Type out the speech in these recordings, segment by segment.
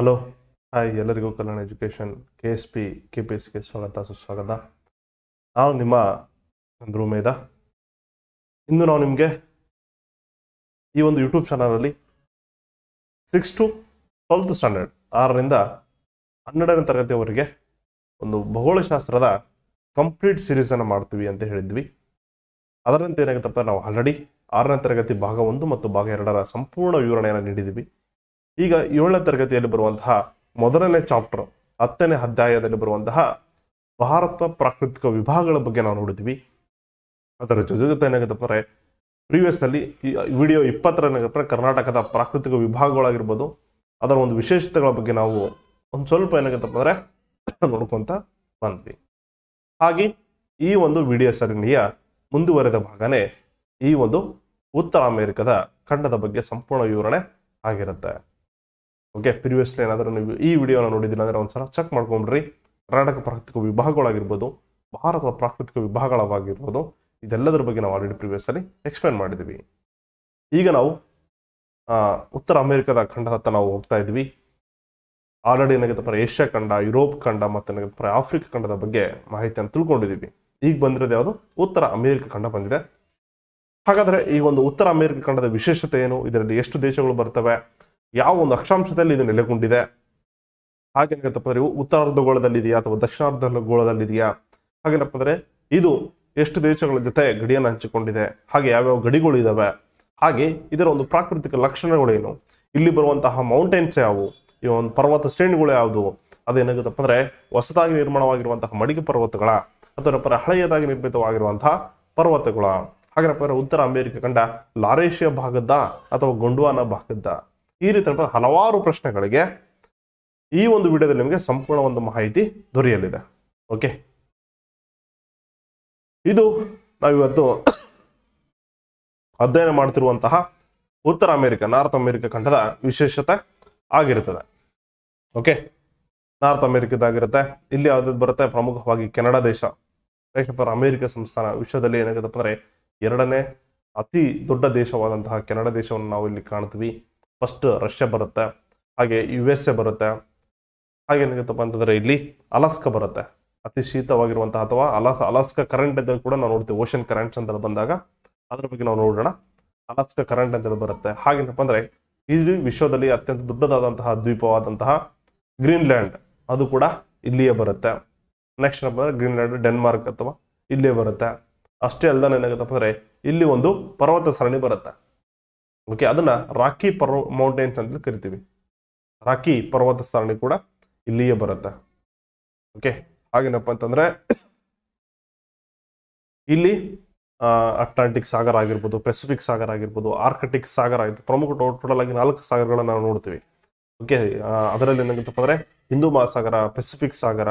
hello hi ಎಲ್ಲರಿಗೂ Kalyana education K S P K P ಎಸ್ಗೆ ಸ್ವಾಗತ ಸುಸ್ವಾಗತ ನಾವು ನಿಮ್ಮ ಧ್ರುವೇದ ಇಂದು ನಾವು ನಿಮಗೆ ಈ ಒಂದು ಯೂಟ್ಯೂಬ್ ಚಾನಲಲ್ಲಿ ಸಿಕ್ಸ್ ಟು ಟ್ವೆಲ್ತ್ ಸ್ಟ್ಯಾಂಡರ್ಡ್ ಆರರಿಂದ ಹನ್ನೆರಡನೇ ತರಗತಿಯವರೆಗೆ ಒಂದು ಭೂಗೋಳಶಾಸ್ತ್ರದ ಕಂಪ್ಲೀಟ್ ಸೀರೀಸನ್ನು ಮಾಡ್ತೀವಿ ಅಂತ ಹೇಳಿದ್ವಿ ಅದರಂತೆ ಏನಾಗುತ್ತಪ್ಪ ನಾವು ಆಲ್ರೆಡಿ ಆರನೇ ತರಗತಿ ಭಾಗ ಒಂದು ಮತ್ತು ಭಾಗ ಎರಡರ ಸಂಪೂರ್ಣ ವಿವರಣೆಯನ್ನು ನೀಡಿದ್ದೀವಿ ಈಗ ಏಳನೇ ತರಗತಿಯಲ್ಲಿ ಬರುವಂತಹ ಮೊದಲನೇ ಚಾಪ್ಟರ್ ಹತ್ತನೇ ಅಧ್ಯಾಯದಲ್ಲಿ ಬರುವಂತಹ ಭಾರತ ಪ್ರಾಕೃತಿಕ ವಿಭಾಗಗಳ ಬಗ್ಗೆ ನಾವು ನೋಡಿದ್ವಿ ಅದರ ಜೊತೆ ಜೊತೆ ಏನಾಗತ್ತಪ್ಪ ಪ್ರೀವಿಯಸ್ ಅಲ್ಲಿ ವಿಡಿಯೋ ಇಪ್ಪತ್ತರ ಏನಾಗತ್ತಪ್ಪ ಕರ್ನಾಟಕದ ಪ್ರಾಕೃತಿಕ ವಿಭಾಗಗಳಾಗಿರ್ಬೋದು ಅದರ ಒಂದು ವಿಶೇಷತೆಗಳ ಬಗ್ಗೆ ನಾವು ಒಂದು ಸ್ವಲ್ಪ ಏನಾಗುತ್ತಪ್ಪ ಅಂದರೆ ನೋಡ್ಕೊಂತ ಬಂದ್ವಿ ಹಾಗೆ ಈ ಒಂದು ವಿಡಿಯೋ ಸರಣಿಯ ಮುಂದುವರೆದ ಭಾಗನೇ ಈ ಒಂದು ಉತ್ತರ ಅಮೆರಿಕದ ಖಂಡದ ಬಗ್ಗೆ ಸಂಪೂರ್ಣ ವಿವರಣೆ ಆಗಿರುತ್ತೆ ಓಕೆ ಪ್ರಿವಿಯಸ್ಲಿ ಏನಾದರೂ ನೀವು ಈ ವಿಡಿಯೋನ ನೋಡಿದಿಲ್ಲ ಅಂದರೆ ಒಂದ್ಸಲ ಚೆಕ್ ಮಾಡ್ಕೊಂಡ್ರಿ ಕರ್ನಾಟಕ ಪ್ರಾಕೃತಿಕ ವಿಭಾಗಗಳಾಗಿರ್ಬೋದು ಭಾರತದ ಪ್ರಾಕೃತಿಕ ವಿಭಾಗಗಳಾಗಿರ್ಬೋದು ಇದೆಲ್ಲದರ ಬಗ್ಗೆ ನಾವು ಆಲ್ರೆಡಿ ಪ್ರಿವಿಯಸ್ಸಲ್ಲಿ ಎಕ್ಸ್ಪ್ಲೇನ್ ಮಾಡಿದ್ವಿ ಈಗ ನಾವು ಉತ್ತರ ಅಮೆರಿಕದ ಖಂಡದತ್ತ ಹತ್ತ ನಾವು ಹೋಗ್ತಾ ಇದ್ವಿ ಆಲ್ರೆಡಿ ಪರ ಏಷ್ಯಾ ಖಂಡ ಯುರೋಪ್ ಖಂಡ ಮತ್ತು ಪರ ಆಫ್ರಿಕಾ ಖಂಡದ ಬಗ್ಗೆ ಮಾಹಿತಿಯನ್ನು ತಿಳ್ಕೊಂಡಿದ್ದೀವಿ ಈಗ ಬಂದಿರೋದು ಯಾವುದು ಉತ್ತರ ಅಮೆರಿಕ ಖಂಡ ಬಂದಿದೆ ಹಾಗಾದರೆ ಈ ಒಂದು ಉತ್ತರ ಅಮೆರಿಕ ಖಂಡದ ವಿಶೇಷತೆ ಏನು ಇದರಲ್ಲಿ ಎಷ್ಟು ದೇಶಗಳು ಬರ್ತವೆ ಯಾವ ಒಂದು ಅಕ್ಷಾಂಶದಲ್ಲಿ ಇದು ನೆಲೆಗೊಂಡಿದೆ ಏನಾಗುತ್ತಪ್ಪ ಅಂದರೆ ಉತ್ತರಾರ್ಧ ಗೋಳದಲ್ಲಿದೆಯಾ ಅಥವಾ ದಕ್ಷಿಣಾರ್ಧ ಗೋಳದಲ್ಲಿದೆಯಾ ಹಾಗೇನಪ್ಪ ಅಂದರೆ ಇದು ಎಷ್ಟು ದೇಶಗಳ ಜೊತೆ ಗಡಿಯನ್ನು ಹಂಚಿಕೊಂಡಿದೆ ಹಾಗೆ ಯಾವ್ಯಾವ ಗಡಿಗಳು ಇದ್ದಾವೆ ಹಾಗೆ ಇದರ ಒಂದು ಪ್ರಾಕೃತಿಕ ಏನು ಇಲ್ಲಿ ಬರುವಂತಹ ಮೌಂಟೇನ್ಸ್ ಯಾವುವು ಈ ಒಂದು ಪರ್ವತ ಶ್ರೇಣಿಗಳು ಯಾವುದು ಅದೇನಾಗುತ್ತಪ್ಪ ಅಂದರೆ ಹೊಸದಾಗಿ ನಿರ್ಮಾಣವಾಗಿರುವಂತಹ ಮಡಿಕೆ ಪರ್ವತಗಳ ಅಥವಾ ಹಳೆಯದಾಗಿ ನಿರ್ಮಿತವಾಗಿರುವಂತಹ ಪರ್ವತಗಳ ಹಾಗೇನಪ್ಪ ಅಂದರೆ ಉತ್ತರ ಅಮೆರಿಕ ಕಂಡ ಲಾರೇಷಿಯಾ ಭಾಗದ್ದ ಅಥವಾ ಗೊಂಡ್ವಾನ ಭಾಗದ್ದ ಈ ರೀತಿ ಹಲವಾರು ಪ್ರಶ್ನೆಗಳಿಗೆ ಈ ಒಂದು ವಿಡಿಯೋದಲ್ಲಿ ನಿಮಗೆ ಸಂಪೂರ್ಣ ಒಂದು ಮಾಹಿತಿ ದೊರೆಯಲಿದೆ ಓಕೆ ಇದು ನಾವಿವತ್ತು ಅಧ್ಯಯನ ಮಾಡ್ತಿರುವಂತಹ ಉತ್ತರ ಅಮೆರಿಕ ನಾರ್ತ್ ಅಮೆರಿಕ ಖಂಡದ ವಿಶೇಷತೆ ಆಗಿರುತ್ತದೆ ಓಕೆ ನಾರ್ತ್ ಅಮೆರಿಕದಾಗಿರುತ್ತೆ ಇಲ್ಲಿ ಯಾವ್ದು ಬರುತ್ತೆ ಪ್ರಮುಖವಾಗಿ ಕೆನಡಾ ದೇಶ ಅಮೆರಿಕ ಸಂಸ್ಥಾನ ವಿಶ್ವದಲ್ಲಿ ಏನಾಗುತ್ತಪ್ಪ ಅಂದರೆ ಎರಡನೇ ಅತಿ ದೊಡ್ಡ ದೇಶವಾದಂತಹ ಕೆನಡಾ ದೇಶವನ್ನು ನಾವು ಇಲ್ಲಿ ಕಾಣ್ತೀವಿ ಫಸ್ಟ್ ರಷ್ಯಾ ಬರುತ್ತೆ ಹಾಗೆ ಯು ಎಸ್ ಎ ಬರುತ್ತೆ ಹಾಗೆ ಏನಾಗುತ್ತಪ್ಪ ಅಂತಂದರೆ ಇಲ್ಲಿ ಅಲಾಸ್ಕ ಬರುತ್ತೆ ಅತಿ ಶೀತವಾಗಿರುವಂತಹ ಅಥವಾ ಅಲಾ ಅಲಾಸ್ಕ ಕರೆಂಟ್ ಅಂತ ಕೂಡ ನಾವು ನೋಡ್ತೀವಿ ಓಷನ್ ಕರೆಂಟ್ಸ್ ಅಂತ ಬಂದಾಗ ಅದ್ರ ಬಗ್ಗೆ ನಾವು ನೋಡೋಣ ಅಲಾಸ್ಕ ಕರೆಂಟ್ ಅಂತೇಳಿ ಬರುತ್ತೆ ಹಾಗೇನಪ್ಪ ಅಂದರೆ ಇಲ್ಲಿ ವಿಶ್ವದಲ್ಲಿ ಅತ್ಯಂತ ದೊಡ್ಡದಾದಂತಹ ದ್ವೀಪವಾದಂತಹ ಗ್ರೀನ್ಲ್ಯಾಂಡ್ ಅದು ಕೂಡ ಇಲ್ಲಿಯೇ ಬರುತ್ತೆ ನೆಕ್ಸ್ಟ್ ಏನಪ್ಪ ಅಂದರೆ ಗ್ರೀನ್ಲ್ಯಾಂಡ್ ಡೆನ್ಮಾರ್ಕ್ ಅಥವಾ ಇಲ್ಲಿಯೇ ಬರುತ್ತೆ ಅಷ್ಟೇ ಅಲ್ಲದೇ ಏನಾಗುತ್ತಪ್ಪ ಅಂದರೆ ಇಲ್ಲಿ ಒಂದು ಪರ್ವತ ಸರಣಿ ಬರುತ್ತೆ ಓಕೆ ಅದನ್ನ ರಾಕಿ ಪರ್ವ ಮೌಂಟೇನ್ಸ್ ಅಂತ ಕರಿತೀವಿ ರಾಕಿ ಪರ್ವತ ಸರಣಿ ಕೂಡ ಇಲ್ಲಿಯೇ ಬರುತ್ತೆ ಓಕೆ ಹಾಗೇನಪ್ಪ ಅಂತಂದ್ರೆ ಇಲ್ಲಿ ಅಟ್ಲಾಂಟಿಕ್ ಸಾಗರ ಆಗಿರ್ಬೋದು ಪೆಸಿಫಿಕ್ ಸಾಗರ ಆಗಿರ್ಬೋದು ಆರ್ಕಟಿಕ್ ಸಾಗರ ಆಯಿತು ಪ್ರಮುಖ ಟೋಟಲ್ ಆಗಿ ನಾಲ್ಕು ಸಾಗರಗಳನ್ನ ನಾವು ನೋಡ್ತೀವಿ ಓಕೆ ಅದರಲ್ಲಿ ಏನಾಗುತ್ತಪ್ಪ ಅಂದ್ರೆ ಹಿಂದೂ ಮಹಾಸಾಗರ ಪೆಸಿಫಿಕ್ ಸಾಗರ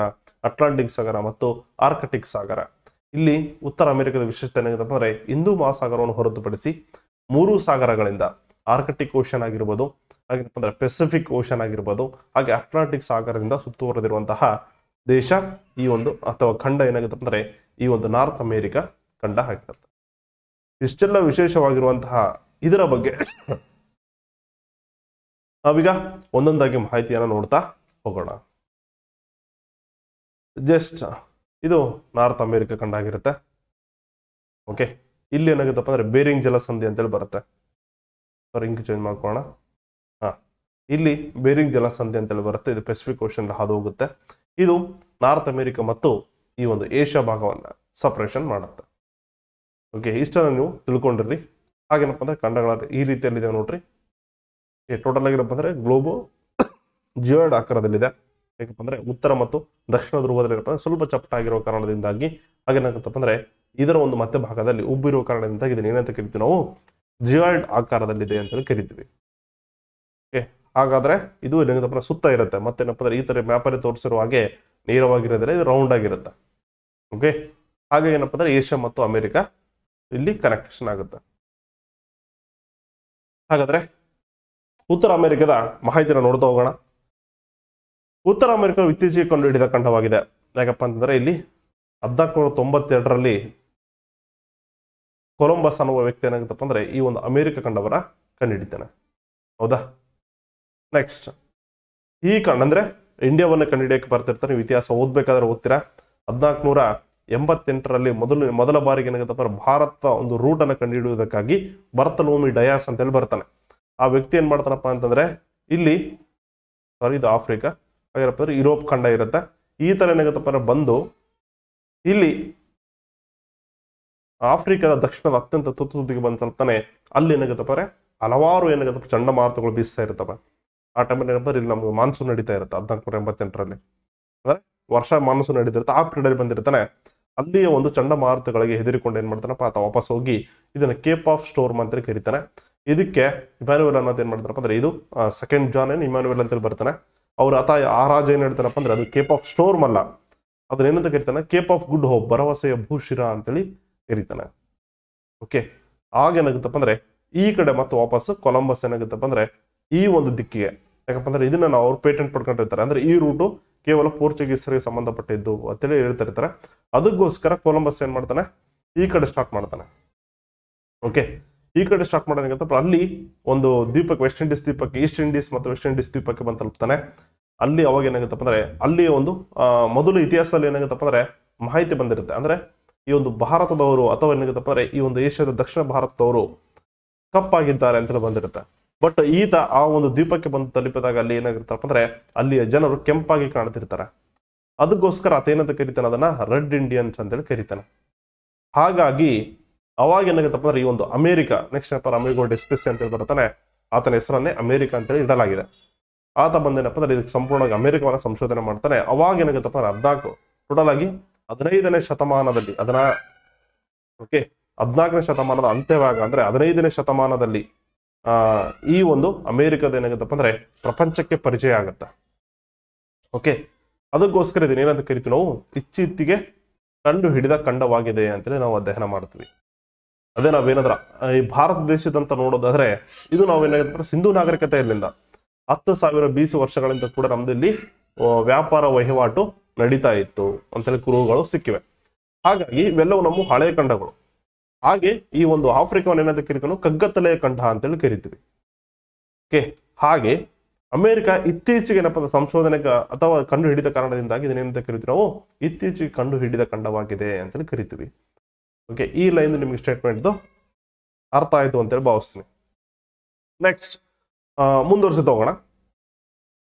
ಅಟ್ಲಾಂಟಿಕ್ ಸಾಗರ ಮತ್ತು ಆರ್ಕಟಿಕ್ ಸಾಗರ ಇಲ್ಲಿ ಉತ್ತರ ಅಮೆರಿಕದ ವಿಶೇಷತೆ ಏನಾಗುತ್ತಪ್ಪ ಅಂದ್ರೆ ಹಿಂದೂ ಮಹಾಸಾಗರವನ್ನು ಹೊರತುಪಡಿಸಿ ಮೂರು ಸಾಗರಗಳಿಂದ ಆರ್ಕಟಿಕ್ ಓಷನ್ ಆಗಿರ್ಬೋದು ಹಾಗೇನಪ್ಪ ಅಂದರೆ ಪೆಸಿಫಿಕ್ ಓಷನ್ ಆಗಿರ್ಬೋದು ಹಾಗೆ ಅಟ್ಲಾಂಟಿಕ್ ಸಾಗರದಿಂದ ಸುತ್ತುವರೆದಿರುವಂತಹ ದೇಶ ಈ ಒಂದು ಅಥವಾ ಖಂಡ ಏನಾಗುತ್ತೆ ಅಂದರೆ ಈ ಒಂದು ನಾರ್ತ್ ಅಮೇರಿಕಾ ಖಂಡ ಆಗಿರುತ್ತೆ ಇಷ್ಟೆಲ್ಲ ವಿಶೇಷವಾಗಿರುವಂತಹ ಇದರ ಬಗ್ಗೆ ನಾವೀಗ ಒಂದೊಂದಾಗಿ ಮಾಹಿತಿಯನ್ನು ನೋಡ್ತಾ ಹೋಗೋಣ ಜಸ್ಟ್ ಇದು ನಾರ್ತ್ ಅಮೇರಿಕಾ ಖಂಡ ಆಗಿರುತ್ತೆ ಓಕೆ ಇಲ್ಲಿ ಏನಾಗುತ್ತಪ್ಪ ಅಂದರೆ ಬೇರಿಂಗ್ ಜಲಸಂಧಿ ಅಂತೇಳಿ ಬರುತ್ತೆ ರಿಂಗ್ ಚೇಂಜ್ ಮಾಡ್ಕೋಣ ಹಾಂ ಇಲ್ಲಿ ಬೇರಿಂಗ್ ಜಲಸಂಧಿ ಅಂತೇಳಿ ಬರುತ್ತೆ ಇದು ಪೆಸಿಫಿಕ್ ಓಷನ್ ಹಾದು ಹೋಗುತ್ತೆ ಇದು ನಾರ್ತ್ ಅಮೇರಿಕಾ ಮತ್ತು ಈ ಒಂದು ಏಷ್ಯಾ ಭಾಗವನ್ನು ಸಪ್ರೇಷನ್ ಮಾಡುತ್ತೆ ಓಕೆ ಇಷ್ಟನ್ನು ನೀವು ತಿಳ್ಕೊಂಡಿರ್ರಿ ಹಾಗೇನಪ್ಪ ಅಂದರೆ ಖಂಡಗಳ ಈ ರೀತಿಯಲ್ಲಿದೆ ನೋಡ್ರಿ ಟೋಟಲ್ ಆಗಿರಪ್ಪ ಅಂದರೆ ಗ್ಲೋಬು ಜಿಯೋಡ್ ಆಕಾರದಲ್ಲಿದೆ ಯಾಕಪ್ಪ ಅಂದರೆ ಉತ್ತರ ಮತ್ತು ದಕ್ಷಿಣ ಧ್ರುವದಲ್ಲಿ ಏನಪ್ಪ ಅಂದರೆ ಸ್ವಲ್ಪ ಚಪ್ಪಟ ಕಾರಣದಿಂದಾಗಿ ಹಾಗೇನಾಗುತ್ತಪ್ಪ ಅಂದರೆ ಇದರ ಒಂದು ಮತ್ತೆ ಭಾಗದಲ್ಲಿ ಉಬ್ಬಿರುವ ಕಾರಣದಿಂದ ಇದನ್ನ ಏನಂತ ಕರಿತೀವಿ ನಾವು ಜಿಯಾಯ್ಡ್ ಆಕಾರದಲ್ಲಿದೆ ಹೇಳಿ ಕರಿತೀವಿ ಓಕೆ ಹಾಗಾದ್ರೆ ಇದು ಸುತ್ತ ಇರುತ್ತೆ ಮತ್ತೇನಪ್ಪ ಅಂದ್ರೆ ಈ ತರ ವ್ಯಾಪಾರಿ ತೋರಿಸಿರುವ ಹಾಗೆ ನೇರವಾಗಿರೋದ್ರೆ ಇದು ರೌಂಡ್ ಆಗಿರುತ್ತೆ ಓಕೆ ಹಾಗೆ ಏನಪ್ಪ ಅಂದ್ರೆ ಏಷ್ಯಾ ಮತ್ತು ಅಮೆರಿಕ ಇಲ್ಲಿ ಕನೆಕ್ಷನ್ ಆಗುತ್ತೆ ಹಾಗಾದ್ರೆ ಉತ್ತರ ಅಮೆರಿಕದ ಮಾಹಿತಿನ ನೋಡ್ತಾ ಹೋಗೋಣ ಉತ್ತರ ಅಮೆರಿಕ ಇತ್ತೀಚೆಗೆ ಕಂಡು ಹಿಡಿದ ಖಂಡವಾಗಿದೆ ಯಾಕಪ್ಪ ಅಂತಂದ್ರೆ ಇಲ್ಲಿ ಹದಿನಾಲ್ಕುನೂರ ತೊಂಬತ್ತೆರಡರಲ್ಲಿ ಕೊಲಂಬಸ್ ಅನ್ನುವ ವ್ಯಕ್ತಿ ಏನಾಗುತ್ತಪ್ಪ ಅಂದರೆ ಈ ಒಂದು ಅಮೇರಿಕ ಖಂಡವರ ಕಂಡುಹಿಡಿತಾನೆ ಹೌದಾ ನೆಕ್ಸ್ಟ್ ಈ ಕಂಡ ಅಂದರೆ ಇಂಡಿಯಾವನ್ನು ಕಂಡುಹಿಡಿಯಕ್ಕೆ ಬರ್ತಿರ್ತಾರೆ ನೀವು ಇತಿಹಾಸ ಓದಬೇಕಾದ್ರೆ ಓದ್ತೀರಾ ನೂರ ಎಂಬತ್ತೆಂಟರಲ್ಲಿ ಮೊದಲು ಮೊದಲ ಬಾರಿಗೆ ಏನಾಗುತ್ತಪ್ಪ ಭಾರತದ ಭಾರತ ಒಂದು ರೂಟನ್ನು ಕಂಡುಹಿಡಿಯುವುದಕ್ಕಾಗಿ ಬರ್ತಲೋಮಿ ಡಯಾಸ್ ಅಂತೇಳಿ ಬರ್ತಾನೆ ಆ ವ್ಯಕ್ತಿ ಏನು ಮಾಡ್ತಾನಪ್ಪ ಅಂತಂದರೆ ಇಲ್ಲಿ ಸಾರಿ ಇದು ಆಫ್ರಿಕಾ ಹಾಗೇನಪ್ಪ ಅಂದರೆ ಯುರೋಪ್ ಖಂಡ ಇರುತ್ತೆ ಈ ಥರ ಏನಾಗುತ್ತಪ್ಪ ಬಂದು ಇಲ್ಲಿ ಆಫ್ರಿಕಾದ ದಕ್ಷಿಣದ ಅತ್ಯಂತ ತುತ್ತುದಿಗೆ ಬಂದು ತಲುಪ್ತಾನೆ ಅಲ್ಲಿ ಏನಾಗುತ್ತಪ್ಪ ಹಲವಾರು ಏನಾಗತ್ತಪ್ಪ ಚಂಡಮಾರುತಗಳು ಬೀಸ್ತಾ ಇರ್ತವೆ ಆ ಟೈಮಲ್ಲಿ ಏನಪ್ಪ ಇಲ್ಲಿ ನಮ್ಗೆ ಮಾನ್ಸೂನ್ ನಡೀತಾ ಇರುತ್ತೆ ನೂರ ಎಂಬತ್ತೆಂಟರಲ್ಲಿ ಅಂದರೆ ವರ್ಷ ಮಾನ್ಸೂನ್ ನಡೀತಿರುತ್ತೆ ಆ ಪೀರಿಯಡಲ್ಲಿ ಬಂದಿರ್ತಾನೆ ಅಲ್ಲಿಯ ಒಂದು ಚಂಡಮಾರುತಗಳಿಗೆ ಹೆದರಿಕೊಂಡು ಏನು ಮಾಡ್ತಾನಪ್ಪ ಆತ ವಾಪಸ್ ಹೋಗಿ ಇದನ್ನು ಕೇಪ್ ಆಫ್ ಸ್ಟೋರ್ಮ್ ಅಂತ ಕರೀತಾನೆ ಇದಕ್ಕೆ ಇಮ್ಯಾನುವೆಲ್ ಅನ್ನೋದು ಏನು ಮಾಡ್ತಾರಪ್ಪ ಅಂದರೆ ಇದು ಸೆಕೆಂಡ್ ಜಾನ್ ಏನು ಇಮ್ಯಾನುವೆಲ್ ಅಂತೇಳಿ ಬರ್ತಾನೆ ಅವ್ರು ಆತ ಆ ರಾಜ ಏನು ಹೇಳ್ತಾನಪ್ಪ ಅಂದರೆ ಅದು ಕೇಪ್ ಆಫ್ ಸ್ಟೋರ್ಮ್ ಅಲ್ಲ ಅದನ್ನ ಏನಂತ ಕರಿತಾನೆ ಕೇಪ್ ಆಫ್ ಗುಡ್ ಹೋಪ್ ಭರವಸೆಯ ಭೂಶಿರ ಅಂತೇಳಿ ಎರಿತಾನೆ ಓಕೆ ಆಗ ಅಂದರೆ ಅಂದ್ರೆ ಈ ಕಡೆ ಮತ್ತೆ ವಾಪಸ್ ಕೊಲಂಬಸ್ ಏನಾಗುತ್ತಪ್ಪ ಅಂದ್ರೆ ಈ ಒಂದು ದಿಕ್ಕಿಗೆ ಯಾಕಪ್ಪ ಅಂದ್ರೆ ಇದನ್ನ ನಾವು ಅವ್ರು ಪೇಟೆಂಟ್ ಪಡ್ಕೊಂಡಿರ್ತಾರೆ ಅಂದ್ರೆ ಈ ರೂಟು ಕೇವಲ ಪೋರ್ಚುಗೀಸರಿಗೆ ಸಂಬಂಧಪಟ್ಟಿದ್ದು ಅಂತೇಳಿ ಹೇಳ್ತಾ ಇರ್ತಾರೆ ಅದಕ್ಕೋಸ್ಕರ ಕೊಲಂಬಸ್ ಏನು ಮಾಡ್ತಾನೆ ಈ ಕಡೆ ಸ್ಟಾರ್ಟ್ ಮಾಡ್ತಾನೆ ಓಕೆ ಈ ಕಡೆ ಸ್ಟಾರ್ಟ್ ಮಾಡೋದಕ್ಕೆ ಅಲ್ಲಿ ಒಂದು ದ್ವೀಪಕ್ಕೆ ವೆಸ್ಟ್ ಇಂಡೀಸ್ ದ್ವೀಪಕ್ಕೆ ಈಸ್ಟ್ ಇಂಡೀಸ್ ಮತ್ತು ವೆಸ್ಟ್ ಇಂಡೀಸ್ ದ್ವೀಪಕ್ಕೆ ಬಂದು ತಲುಪ್ತಾನೆ ಅಲ್ಲಿ ಅವಾಗ ಏನಾಗುತ್ತಪ್ಪ ಅಂದ್ರೆ ಅಲ್ಲಿ ಒಂದು ಮೊದಲು ಇತಿಹಾಸದಲ್ಲಿ ಏನಾಗುತ್ತಪ್ಪ ಅಂದ್ರೆ ಮಾಹಿತಿ ಬಂದಿರುತ್ತೆ ಅಂದ್ರೆ ಈ ಒಂದು ಭಾರತದವರು ಅಥವಾ ಏನಾಗತ್ತಪ್ಪ ಅಂದ್ರೆ ಈ ಒಂದು ಏಷ್ಯಾದ ದಕ್ಷಿಣ ಭಾರತದವರು ಕಪ್ಪಾಗಿದ್ದಾರೆ ಅಂತೇಳಿ ಬಂದಿರುತ್ತೆ ಬಟ್ ಈತ ಆ ಒಂದು ದ್ವೀಪಕ್ಕೆ ಬಂದು ತಲುಪಿದಾಗ ಅಲ್ಲಿ ಏನಾಗಿರ್ತಾರಪ್ಪ ಅಂದ್ರೆ ಅಲ್ಲಿಯ ಜನರು ಕೆಂಪಾಗಿ ಕಾಣ್ತಿರ್ತಾರೆ ಅದಕ್ಕೋಸ್ಕರ ಆತೇನಂತ ಕರಿತಾನೆ ಅದನ್ನ ರೆಡ್ ಇಂಡಿಯನ್ಸ್ ಅಂತೇಳಿ ಕರಿತಾನೆ ಹಾಗಾಗಿ ಅವಾಗ ಏನಾಗುತ್ತಪ್ಪ ಅಂದ್ರೆ ಈ ಒಂದು ಅಮೇರಿಕ ನೆಕ್ಸ್ಟ್ ಏನಪ್ಪ ಅಮೆರಿಕ ಅಂತ ಹೇಳಿ ಬರ್ತಾನೆ ಆತನ ಹೆಸರನ್ನೇ ಅಮೆರಿಕ ಅಂತೇಳಿ ಇಡಲಾಗಿದೆ ಆತ ಬಂದೇನಪ್ಪ ಅಂದ್ರೆ ಇದಕ್ಕೆ ಸಂಪೂರ್ಣವಾಗಿ ಅಮೆರಿಕವನ್ನ ಸಂಶೋಧನೆ ಮಾಡ್ತಾನೆ ಅವಾಗ ಏನಾಗುತ್ತಪ್ಪ ಅಂದ್ರೆ ಹದಿನಾಲ್ಕು ಟೋಟಲ್ ಆಗಿ ಹದಿನೈದನೇ ಶತಮಾನದಲ್ಲಿ ಅದನ್ನ ಓಕೆ ಹದಿನಾಲ್ಕನೇ ಶತಮಾನದ ಅಂತ್ಯವಾಗ ಅಂದ್ರೆ ಹದಿನೈದನೇ ಶತಮಾನದಲ್ಲಿ ಆ ಈ ಒಂದು ಅಮೇರಿಕದ ಏನಾಗತ್ತಪ್ಪ ಅಂದ್ರೆ ಪ್ರಪಂಚಕ್ಕೆ ಪರಿಚಯ ಆಗತ್ತ ಓಕೆ ಅದಕ್ಕೋಸ್ಕರ ಇದನ್ನ ಏನಂತ ಕರಿತೀವಿ ನಾವು ಇಚ್ಚಿತ್ತಿಗೆ ಕಂಡು ಹಿಡಿದ ಖಂಡವಾಗಿದೆ ಅಂತೇಳಿ ನಾವು ಅಧ್ಯಯನ ಮಾಡ್ತೀವಿ ಅದೇ ನಾವೇನಾದ್ರ ಈ ಭಾರತ ದೇಶದಂತ ನೋಡೋದಾದ್ರೆ ಇದು ನಾವೇನಾಗುತ್ತೆ ಸಿಂಧು ನಾಗರಿಕತೆಯಲ್ಲಿಂದ ಹತ್ತು ಸಾವಿರ ಬಿ ವರ್ಷಗಳಿಂದ ಕೂಡ ನಮ್ದು ವ್ಯಾಪಾರ ವಹಿವಾಟು ನಡೀತಾ ಇತ್ತು ಅಂತೇಳಿ ಕುರುಹುಗಳು ಸಿಕ್ಕಿವೆ ಹಾಗಾಗಿ ಇವೆಲ್ಲವೂ ನಮ್ಮ ಹಳೆಯ ಖಂಡಗಳು ಹಾಗೆ ಈ ಒಂದು ಆಫ್ರಿಕಾವನ್ನು ಏನಂತ ಕರಿಕೊಂಡು ಕಗ್ಗತ್ತಲೆಯ ಖಂಡ ಅಂತೇಳಿ ಕರಿತೀವಿ ಓಕೆ ಹಾಗೆ ಅಮೆರಿಕ ಇತ್ತೀಚೆಗೆ ಏನಪ್ಪ ಸಂಶೋಧನೆ ಅಥವಾ ಕಂಡು ಹಿಡಿದ ಕಾರಣದಿಂದಾಗಿ ಇದನ್ನೇನಂತ ಕರಿತೀವಿ ನಾವು ಇತ್ತೀಚೆಗೆ ಕಂಡು ಹಿಡಿದ ಖಂಡವಾಗಿದೆ ಅಂತೇಳಿ ಕರಿತೀವಿ ಓಕೆ ಈ ಲೈನ್ ನಿಮಗೆ ಸ್ಟೇಟ್ಮೆಂಟ್ದು ಅರ್ಥ ಆಯಿತು ಅಂತೇಳಿ ಭಾವಿಸ್ತೀನಿ ನೆಕ್ಸ್ಟ್ ಮುಂದುವರ್ಸಿ ಹೋಗೋಣ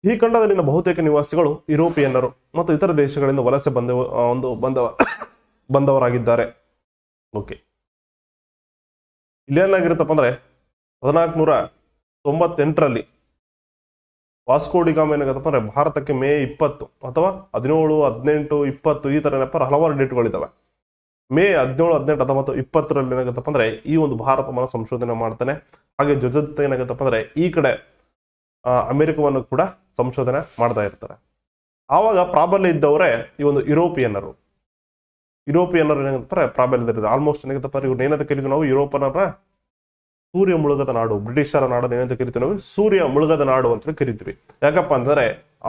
ಈ ಖಂಡದಲ್ಲಿನ ಬಹುತೇಕ ನಿವಾಸಿಗಳು ಯುರೋಪಿಯನ್ನರು ಮತ್ತು ಇತರ ದೇಶಗಳಿಂದ ವಲಸೆ ಬಂದ ಒಂದು ಬಂದವ ಬಂದವರಾಗಿದ್ದಾರೆ ಓಕೆ ಇಲ್ಲೇನಾಗಿರುತ್ತಪ್ಪ ಅಂದರೆ ಹದಿನಾಲ್ಕುನೂರ ತೊಂಬತ್ತೆಂಟರಲ್ಲಿ ವಾಸ್ಕೋಡಿಗಾಮ ಏನಾಗತ್ತಪ್ಪ ಅಂದರೆ ಭಾರತಕ್ಕೆ ಮೇ ಇಪ್ಪತ್ತು ಅಥವಾ ಹದಿನೇಳು ಹದಿನೆಂಟು ಇಪ್ಪತ್ತು ಈ ಥರ ಏನಪ್ಪ ಹಲವಾರು ಡೇಟ್ಗಳಿದ್ದಾವೆ ಮೇ ಹದಿನೇಳು ಹದಿನೆಂಟು ಹತ್ತೊಂಬತ್ತು ಇಪ್ಪತ್ತರಲ್ಲಿ ಏನಾಗತ್ತಪ್ಪ ಅಂದರೆ ಈ ಒಂದು ಭಾರತವನ್ನು ಸಂಶೋಧನೆ ಮಾಡ್ತಾನೆ ಹಾಗೆ ಜೊತೆ ಏನಾಗತ್ತಪ್ಪ ಅಂದರೆ ಈ ಕಡೆ ಅಮೆರಿಕವನ್ನು ಕೂಡ ಸಂಶೋಧನೆ ಮಾಡ್ತಾ ಇರ್ತಾರೆ ಆವಾಗ ಪ್ರಾಬಲ್ಯ ಇದ್ದವರೇ ಈ ಒಂದು ಯುರೋಪಿಯನ್ನರು ಯುರೋಪಿಯನ್ನರು ಏನಾಗುತ್ತಾರೆ ಪ್ರಾಬಲ್ಯದಲ್ಲಿದ್ದಾರೆ ಆಲ್ಮೋಸ್ಟ್ ಏನಾಗುತ್ತಾರೆ ಇವ್ರು ಏನಂತ ಕರಿತೀವಿ ನಾವು ಯುರೋಪನರ ಸೂರ್ಯ ಮುಳುಗದ ನಾಡು ಬ್ರಿಟಿಷರ ನಾಡು ಏನಂತ ಕರಿತೀವಿ ನಾವು ಸೂರ್ಯ ಮುಳುಗದ ನಾಡು ಅಂತೇಳಿ ಕರಿತೀವಿ ಯಾಕಪ್ಪ ಅಂದರೆ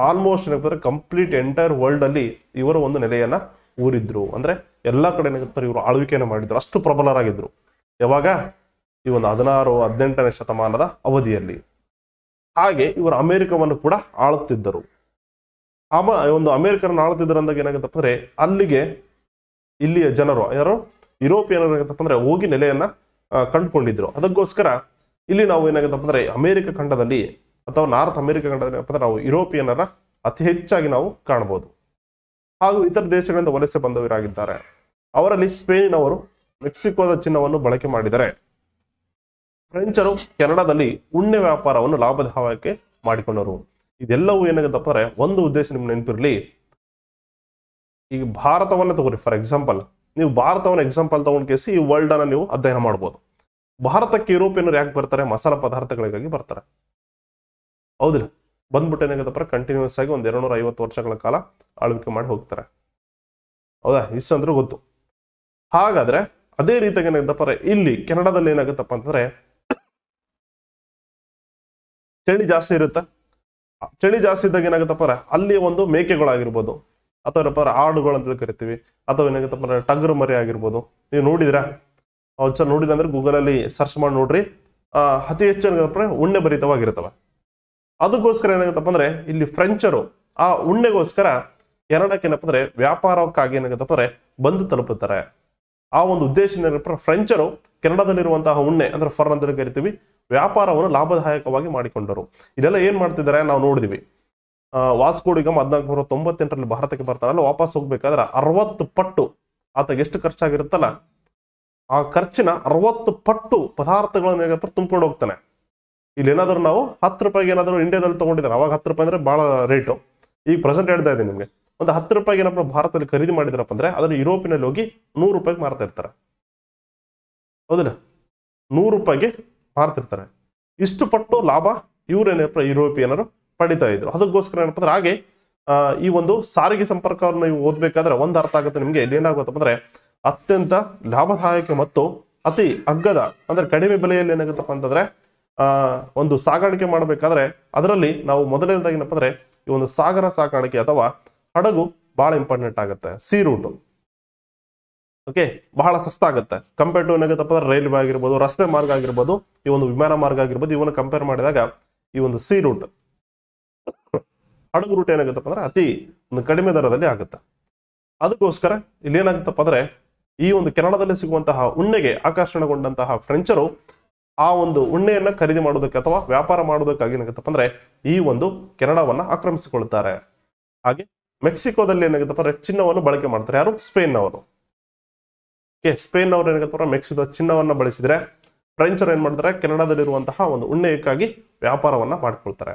ಆಲ್ಮೋಸ್ಟ್ ಏನಾಗ್ತಾರೆ ಕಂಪ್ಲೀಟ್ ಎಂಟೈರ್ ವರ್ಲ್ಡ್ ಅಲ್ಲಿ ಇವರು ಒಂದು ನೆಲೆಯನ್ನ ಊರಿದ್ರು ಅಂದ್ರೆ ಎಲ್ಲ ಕಡೆ ಏನಾಗುತ್ತಾರೆ ಇವರು ಆಳ್ವಿಕೆಯನ್ನು ಮಾಡಿದ್ರು ಅಷ್ಟು ಪ್ರಬಲರಾಗಿದ್ರು ಯಾವಾಗ ಈ ಒಂದು ಹದಿನಾರು ಹದಿನೆಂಟನೇ ಶತಮಾನದ ಅವಧಿಯಲ್ಲಿ ಹಾಗೆ ಇವರು ಅಮೆರಿಕವನ್ನು ಕೂಡ ಆಳುತ್ತಿದ್ದರು ಆಮ ಒಂದು ಅಮೆರಿಕನ ಆಳುತ್ತಿದ್ದರು ಅಂದಾಗ ಏನಾಗುತ್ತಪ್ಪ ಅಲ್ಲಿಗೆ ಇಲ್ಲಿಯ ಜನರು ಯಾರು ಯುರೋಪಿಯನ್ ಏನಾಗತ್ತಪ್ಪ ಅಂದ್ರೆ ಹೋಗಿ ನೆಲೆಯನ್ನು ಕಂಡುಕೊಂಡಿದ್ರು ಅದಕ್ಕೋಸ್ಕರ ಇಲ್ಲಿ ನಾವು ಏನಾಗುತ್ತಪ್ಪ ಅಂದ್ರೆ ಅಮೆರಿಕ ಖಂಡದಲ್ಲಿ ಅಥವಾ ನಾರ್ತ್ ಅಮೆರಿಕ ಖಂಡದಲ್ಲಿ ಏನಪ್ಪ ಅಂದ್ರೆ ನಾವು ಯುರೋಪಿಯನ್ನರ ಅತಿ ಹೆಚ್ಚಾಗಿ ನಾವು ಕಾಣಬಹುದು ಹಾಗೂ ಇತರ ದೇಶಗಳಿಂದ ವಲಸೆ ಬಂದವರಾಗಿದ್ದಾರೆ ಅವರಲ್ಲಿ ಸ್ಪೇನಿನವರು ಮೆಕ್ಸಿಕೋದ ಚಿನ್ನವನ್ನು ಬಳಕೆ ಮಾಡಿದರೆ ಫ್ರೆಂಚರು ಕೆನಡಾದಲ್ಲಿ ಉಣ್ಣೆ ವ್ಯಾಪಾರವನ್ನು ಲಾಭದಾಯಕಕ್ಕೆ ಮಾಡಿಕೊಂಡರು ಇದೆಲ್ಲವೂ ಏನಾಗುತ್ತಪ್ಪ ಒಂದು ಉದ್ದೇಶ ನಿಮ್ಗೆ ನೆನಪಿರಲಿ ಈಗ ಭಾರತವನ್ನು ತಗೋರಿ ಫಾರ್ ಎಕ್ಸಾಂಪಲ್ ನೀವು ಭಾರತವನ್ನು ಎಕ್ಸಾಂಪಲ್ ತಗೊಂಡು ಕೇಸಿ ಈ ವರ್ಲ್ಡ್ ಅನ್ನ ನೀವು ಅಧ್ಯಯನ ಮಾಡ್ಬೋದು ಭಾರತಕ್ಕೆ ಯುರೋಪಿಯನ್ನರು ಯಾಕೆ ಬರ್ತಾರೆ ಮಸಾಲ ಪದಾರ್ಥಗಳಿಗಾಗಿ ಬರ್ತಾರೆ ಹೌದಿಲ್ಲ ಬಂದ್ಬಿಟ್ಟು ಏನಾಗತ್ತಪ್ಪ ಕಂಟಿನ್ಯೂಸ್ ಆಗಿ ಒಂದ್ ನೂರ ಐವತ್ತು ವರ್ಷಗಳ ಕಾಲ ಆಳ್ವಿಕೆ ಮಾಡಿ ಹೋಗ್ತಾರೆ ಹೌದಾ ಇಷ್ಟಂದ್ರೂ ಗೊತ್ತು ಹಾಗಾದ್ರೆ ಅದೇ ರೀತಿಯಾಗಿ ಏನಾಗತ್ತಪ್ಪ ಇಲ್ಲಿ ಕೆನಡಾದಲ್ಲಿ ಏನಾಗುತ್ತಪ್ಪ ಅಂತಂದ್ರೆ ಚಳಿ ಜಾಸ್ತಿ ಇರುತ್ತೆ ಚಳಿ ಜಾಸ್ತಿ ಇದ್ದಾಗ ಏನಾಗುತ್ತಪ್ಪ ಅಲ್ಲಿ ಒಂದು ಮೇಕೆಗಳಾಗಿರ್ಬೋದು ಅಥವಾ ಏನಪ್ಪ ಆಡುಗಳು ಅಂತ ಕರಿತೀವಿ ಅಥವಾ ಏನಾಗುತ್ತಪ್ಪ ಟಗರು ಮರಿ ಆಗಿರ್ಬೋದು ನೀವು ನೋಡಿದ್ರಾ ಒಂದ್ಸಲ ನೋಡಿಲ್ಲ ಅಂದ್ರೆ ಗೂಗಲಲ್ಲಿ ಸರ್ಚ್ ಮಾಡಿ ನೋಡ್ರಿ ಅತಿ ಹೆಚ್ಚು ಏನಾಗುತ್ತಪ್ಪ ಉಣ್ಣೆ ಭರಿತವಾಗಿರ್ತವೆ ಅದಕ್ಕೋಸ್ಕರ ಏನಾಗುತ್ತಪ್ಪ ಅಂದ್ರೆ ಇಲ್ಲಿ ಫ್ರೆಂಚರು ಆ ಉಣ್ಣೆಗೋಸ್ಕರ ಎರಡಕ್ಕೆ ಏನಪ್ಪ ಅಂದ್ರೆ ವ್ಯಾಪಾರಕ್ಕಾಗಿ ಏನಾಗುತ್ತಪ್ಪ ಬಂದು ತಲುಪುತ್ತಾರೆ ಆ ಒಂದು ಉದ್ದೇಶದಿಂದ ಏನಪ್ಪ ಫ್ರೆಂಚರು ಕೆನಡಾದಲ್ಲಿರುವಂತಹ ಉಣ್ಣೆ ಅಂದ್ರೆ ಫರ್ ಅಂತ ಕರಿತೀವಿ ವ್ಯಾಪಾರವನ್ನು ಲಾಭದಾಯಕವಾಗಿ ಮಾಡಿಕೊಂಡರು ಇದೆಲ್ಲ ಏನ್ ಮಾಡ್ತಿದ್ದಾರೆ ನಾವು ನೋಡಿದಿವಿ ವಾಸ್ಕೋಡಿಗಮ್ ಹದಿನಾಲ್ಕು ನೂರ ತೊಂಬತ್ತೆಂಟರಲ್ಲಿ ಭಾರತಕ್ಕೆ ಬರ್ತಾನಲ್ಲ ವಾಪಸ್ ಹೋಗ್ಬೇಕಾದ್ರೆ ಅರವತ್ತು ಪಟ್ಟು ಆತ ಎಷ್ಟು ಖರ್ಚಾಗಿರುತ್ತಲ್ಲ ಆ ಖರ್ಚಿನ ಅರವತ್ತು ಪಟ್ಟು ಪದಾರ್ಥಗಳನ್ನ ತುಂಬಿಕೊಂಡು ಹೋಗ್ತಾನೆ ಇಲ್ಲಿ ಏನಾದರೂ ನಾವು ಹತ್ತು ರೂಪಾಯಿಗೆ ಏನಾದರೂ ಇಂಡಿಯಾದಲ್ಲಿ ತೊಗೊಂಡಿದ್ದಾರೆ ಅವಾಗ ಹತ್ತು ರೂಪಾಯಿ ಅಂದ್ರೆ ಭಾಳ ರೇಟು ಈಗ ಪ್ರೆಸೆಂಟ್ ಹೇಳ್ತಾ ಇದ್ದೀನಿ ನಿಮಗೆ ಒಂದು ಹತ್ತು ರೂಪಾಯಿಗೆ ಏನಪ್ಪ ಭಾರತದಲ್ಲಿ ಖರೀದಿ ಮಾಡಿದ್ರಪ್ಪ ಅಂದ್ರೆ ಅದನ್ನು ಯುರೋಪಿನಲ್ಲಿ ಹೋಗಿ ನೂರು ರೂಪಾಯಿಗೆ ಮಾರ್ತಾ ಇರ್ತಾರೆ ಹೌದಲ್ಲ ನೂರು ರೂಪಾಯಿಗೆ ಮಾರ್ತಿರ್ತಾರೆ ಇಷ್ಟು ಪಟ್ಟು ಲಾಭ ಇವರೇನಪ್ಪ ಯುರೋಪಿಯನರು ಪಡಿತಾ ಇದ್ರು ಅದಕ್ಕೋಸ್ಕರ ಏನಪ್ಪ ಅಂದ್ರೆ ಹಾಗೆ ಈ ಒಂದು ಸಾರಿಗೆ ಸಂಪರ್ಕವನ್ನು ನೀವು ಓದಬೇಕಾದ್ರೆ ಒಂದು ಅರ್ಥ ಆಗುತ್ತೆ ನಿಮಗೆ ಏನಾಗುತ್ತಪ್ಪ ಅಂದ್ರೆ ಅತ್ಯಂತ ಲಾಭದಾಯಕ ಮತ್ತು ಅತಿ ಅಗ್ಗದ ಅಂದ್ರೆ ಕಡಿಮೆ ಬೆಲೆಯಲ್ಲಿ ಏನಾಗುತ್ತಪ್ಪ ಅಂತಂದ್ರೆ ಒಂದು ಸಾಗಾಣಿಕೆ ಮಾಡಬೇಕಾದ್ರೆ ಅದರಲ್ಲಿ ನಾವು ಮೊದಲನೇದಾಗಿ ಏನಪ್ಪ ಅಂದ್ರೆ ಈ ಒಂದು ಸಾಗರ ಸಾಗಾಣಿಕೆ ಅಥವಾ ಹಡಗು ಬಹಳ ಇಂಪಾರ್ಟೆಂಟ್ ಆಗುತ್ತೆ ಸೀ ರೂಟು ಓಕೆ ಬಹಳ ಸಸ್ತ ಆಗುತ್ತೆ ಕಂಪೇರ್ ಟು ಏನಾಗುತ್ತಪ್ಪ ಅಂದ್ರೆ ರೈಲ್ವೆ ಆಗಿರ್ಬೋದು ರಸ್ತೆ ಮಾರ್ಗ ಆಗಿರ್ಬೋದು ಈ ಒಂದು ವಿಮಾನ ಮಾರ್ಗ ಆಗಿರ್ಬೋದು ಇವನ್ನ ಕಂಪೇರ್ ಮಾಡಿದಾಗ ಈ ಒಂದು ಸಿ ರೂಟ್ ಹಡಗು ರೂಟ್ ಏನಾಗುತ್ತಪ್ಪ ಅಂದ್ರೆ ಅತಿ ಒಂದು ಕಡಿಮೆ ದರದಲ್ಲಿ ಆಗುತ್ತೆ ಅದಕ್ಕೋಸ್ಕರ ಇಲ್ಲಿ ಏನಾಗುತ್ತಪ್ಪ ಅಂದ್ರೆ ಈ ಒಂದು ಕೆನಡಾದಲ್ಲಿ ಸಿಗುವಂತಹ ಉಣ್ಣೆಗೆ ಆಕರ್ಷಣೆಗೊಂಡಂತಹ ಫ್ರೆಂಚರು ಆ ಒಂದು ಉಣ್ಣೆಯನ್ನು ಖರೀದಿ ಮಾಡೋದಕ್ಕೆ ಅಥವಾ ವ್ಯಾಪಾರ ಮಾಡೋದಕ್ಕಾಗಿ ಏನಾಗುತ್ತಪ್ಪ ಅಂದ್ರೆ ಈ ಒಂದು ಕೆನಡಾವನ್ನ ಆಕ್ರಮಿಸಿಕೊಳ್ತಾರೆ ಹಾಗೆ ಮೆಕ್ಸಿಕೋದಲ್ಲಿ ಏನಾಗುತ್ತಪ್ಪ ಅಂದ್ರೆ ಚಿನ್ನವನ್ನು ಬಳಕೆ ಮಾಡ್ತಾರೆ ಯಾರು ಸ್ಪೇನ್ ಅವರು ಓಕೆ ಸ್ಪೇನ್ ಅವರು ಏನಾಗತ್ತವ್ರ ಮೆಕ್ಸಿದ ಚಿನ್ನವನ್ನು ಬಳಸಿದರೆ ಫ್ರೆಂಚರು ಏನು ಮಾಡ್ತಾರೆ ಕೆನಡಾದಲ್ಲಿರುವಂತಹ ಒಂದು ಉಣ್ಣೆಯಕ್ಕಾಗಿ ವ್ಯಾಪಾರವನ್ನು ಮಾಡ್ಕೊಳ್ತಾರೆ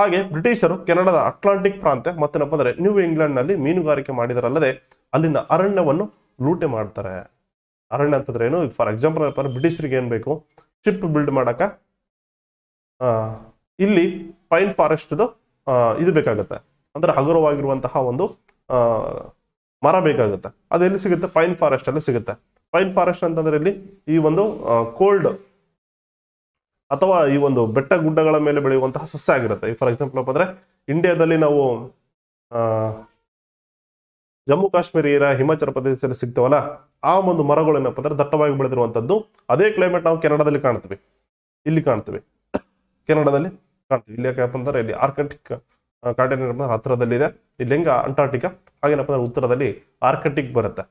ಹಾಗೆ ಬ್ರಿಟಿಷರು ಕೆನಡಾದ ಅಟ್ಲಾಂಟಿಕ್ ಪ್ರಾಂತ್ಯ ಮತ್ತೇನಪ್ಪ ಅಂದರೆ ನ್ಯೂ ಇಂಗ್ಲೆಂಡ್ನಲ್ಲಿ ಮೀನುಗಾರಿಕೆ ಮಾಡಿದರಲ್ಲದೆ ಅಲ್ಲಿನ ಅರಣ್ಯವನ್ನು ಲೂಟೆ ಮಾಡ್ತಾರೆ ಅರಣ್ಯ ಅಂತಂದ್ರೆ ಏನು ಫಾರ್ ಎಕ್ಸಾಂಪಲ್ ಏನಪ್ಪ ಬ್ರಿಟಿಷರಿಗೆ ಏನು ಬೇಕು ಶಿಪ್ ಬಿಲ್ಡ್ ಮಾಡೋಕೆ ಇಲ್ಲಿ ಪೈನ್ ಫಾರೆಸ್ಟ್ದು ಇದು ಬೇಕಾಗುತ್ತೆ ಅಂದರೆ ಹಗುರವಾಗಿರುವಂತಹ ಒಂದು ಮರ ಬೇಕಾಗುತ್ತೆ ಅದೆಲ್ಲಿ ಸಿಗುತ್ತೆ ಪೈನ್ ಫಾರೆಸ್ಟ್ ಅಲ್ಲಿ ಸಿಗುತ್ತೆ ಪೈನ್ ಫಾರೆಸ್ಟ್ ಅಂತಂದ್ರೆ ಇಲ್ಲಿ ಈ ಒಂದು ಕೋಲ್ಡ್ ಅಥವಾ ಈ ಒಂದು ಬೆಟ್ಟ ಗುಡ್ಡಗಳ ಮೇಲೆ ಬೆಳೆಯುವಂತಹ ಸಸ್ಯ ಆಗಿರುತ್ತೆ ಈ ಫಾರ್ ಎಕ್ಸಾಂಪಲ್ ಅಂದ್ರೆ ಇಂಡಿಯಾದಲ್ಲಿ ನಾವು ಜಮ್ಮು ಕಾಶ್ಮೀರ ಹಿಮಾಚಲ ಪ್ರದೇಶದಲ್ಲಿ ಸಿಗ್ತಾವಲ್ಲ ಆ ಒಂದು ಮರಗಳು ಏನಪ್ಪ ಅಂದ್ರೆ ದಟ್ಟವಾಗಿ ಬೆಳೆದಿರುವಂತದ್ದು ಅದೇ ಕ್ಲೈಮೇಟ್ ನಾವು ಕೆನಡಾದಲ್ಲಿ ಕಾಣ್ತೀವಿ ಇಲ್ಲಿ ಕಾಣ್ತೀವಿ ಕೆನಡಾದಲ್ಲಿ ಕಾಣ್ತೀವಿ ಇಲ್ಲಿ ಯಾಕಪ್ಪ ಅಂದ್ರೆ ಇಲ್ಲಿ ಆರ್ಕಂಟಿಕ್ ಕಾಂಟಿನೆಂಟ್ ಹತ್ತಿರದಲ್ಲಿದೆ ಈ ಲಿಂಗ ಅಂಟಾರ್ಟಿಕಾ ಹಾಗೇನಪ್ಪ ಅಂದ್ರೆ ಉತ್ತರದಲ್ಲಿ ಆರ್ಕಟಿಕ್ ಬರುತ್ತೆ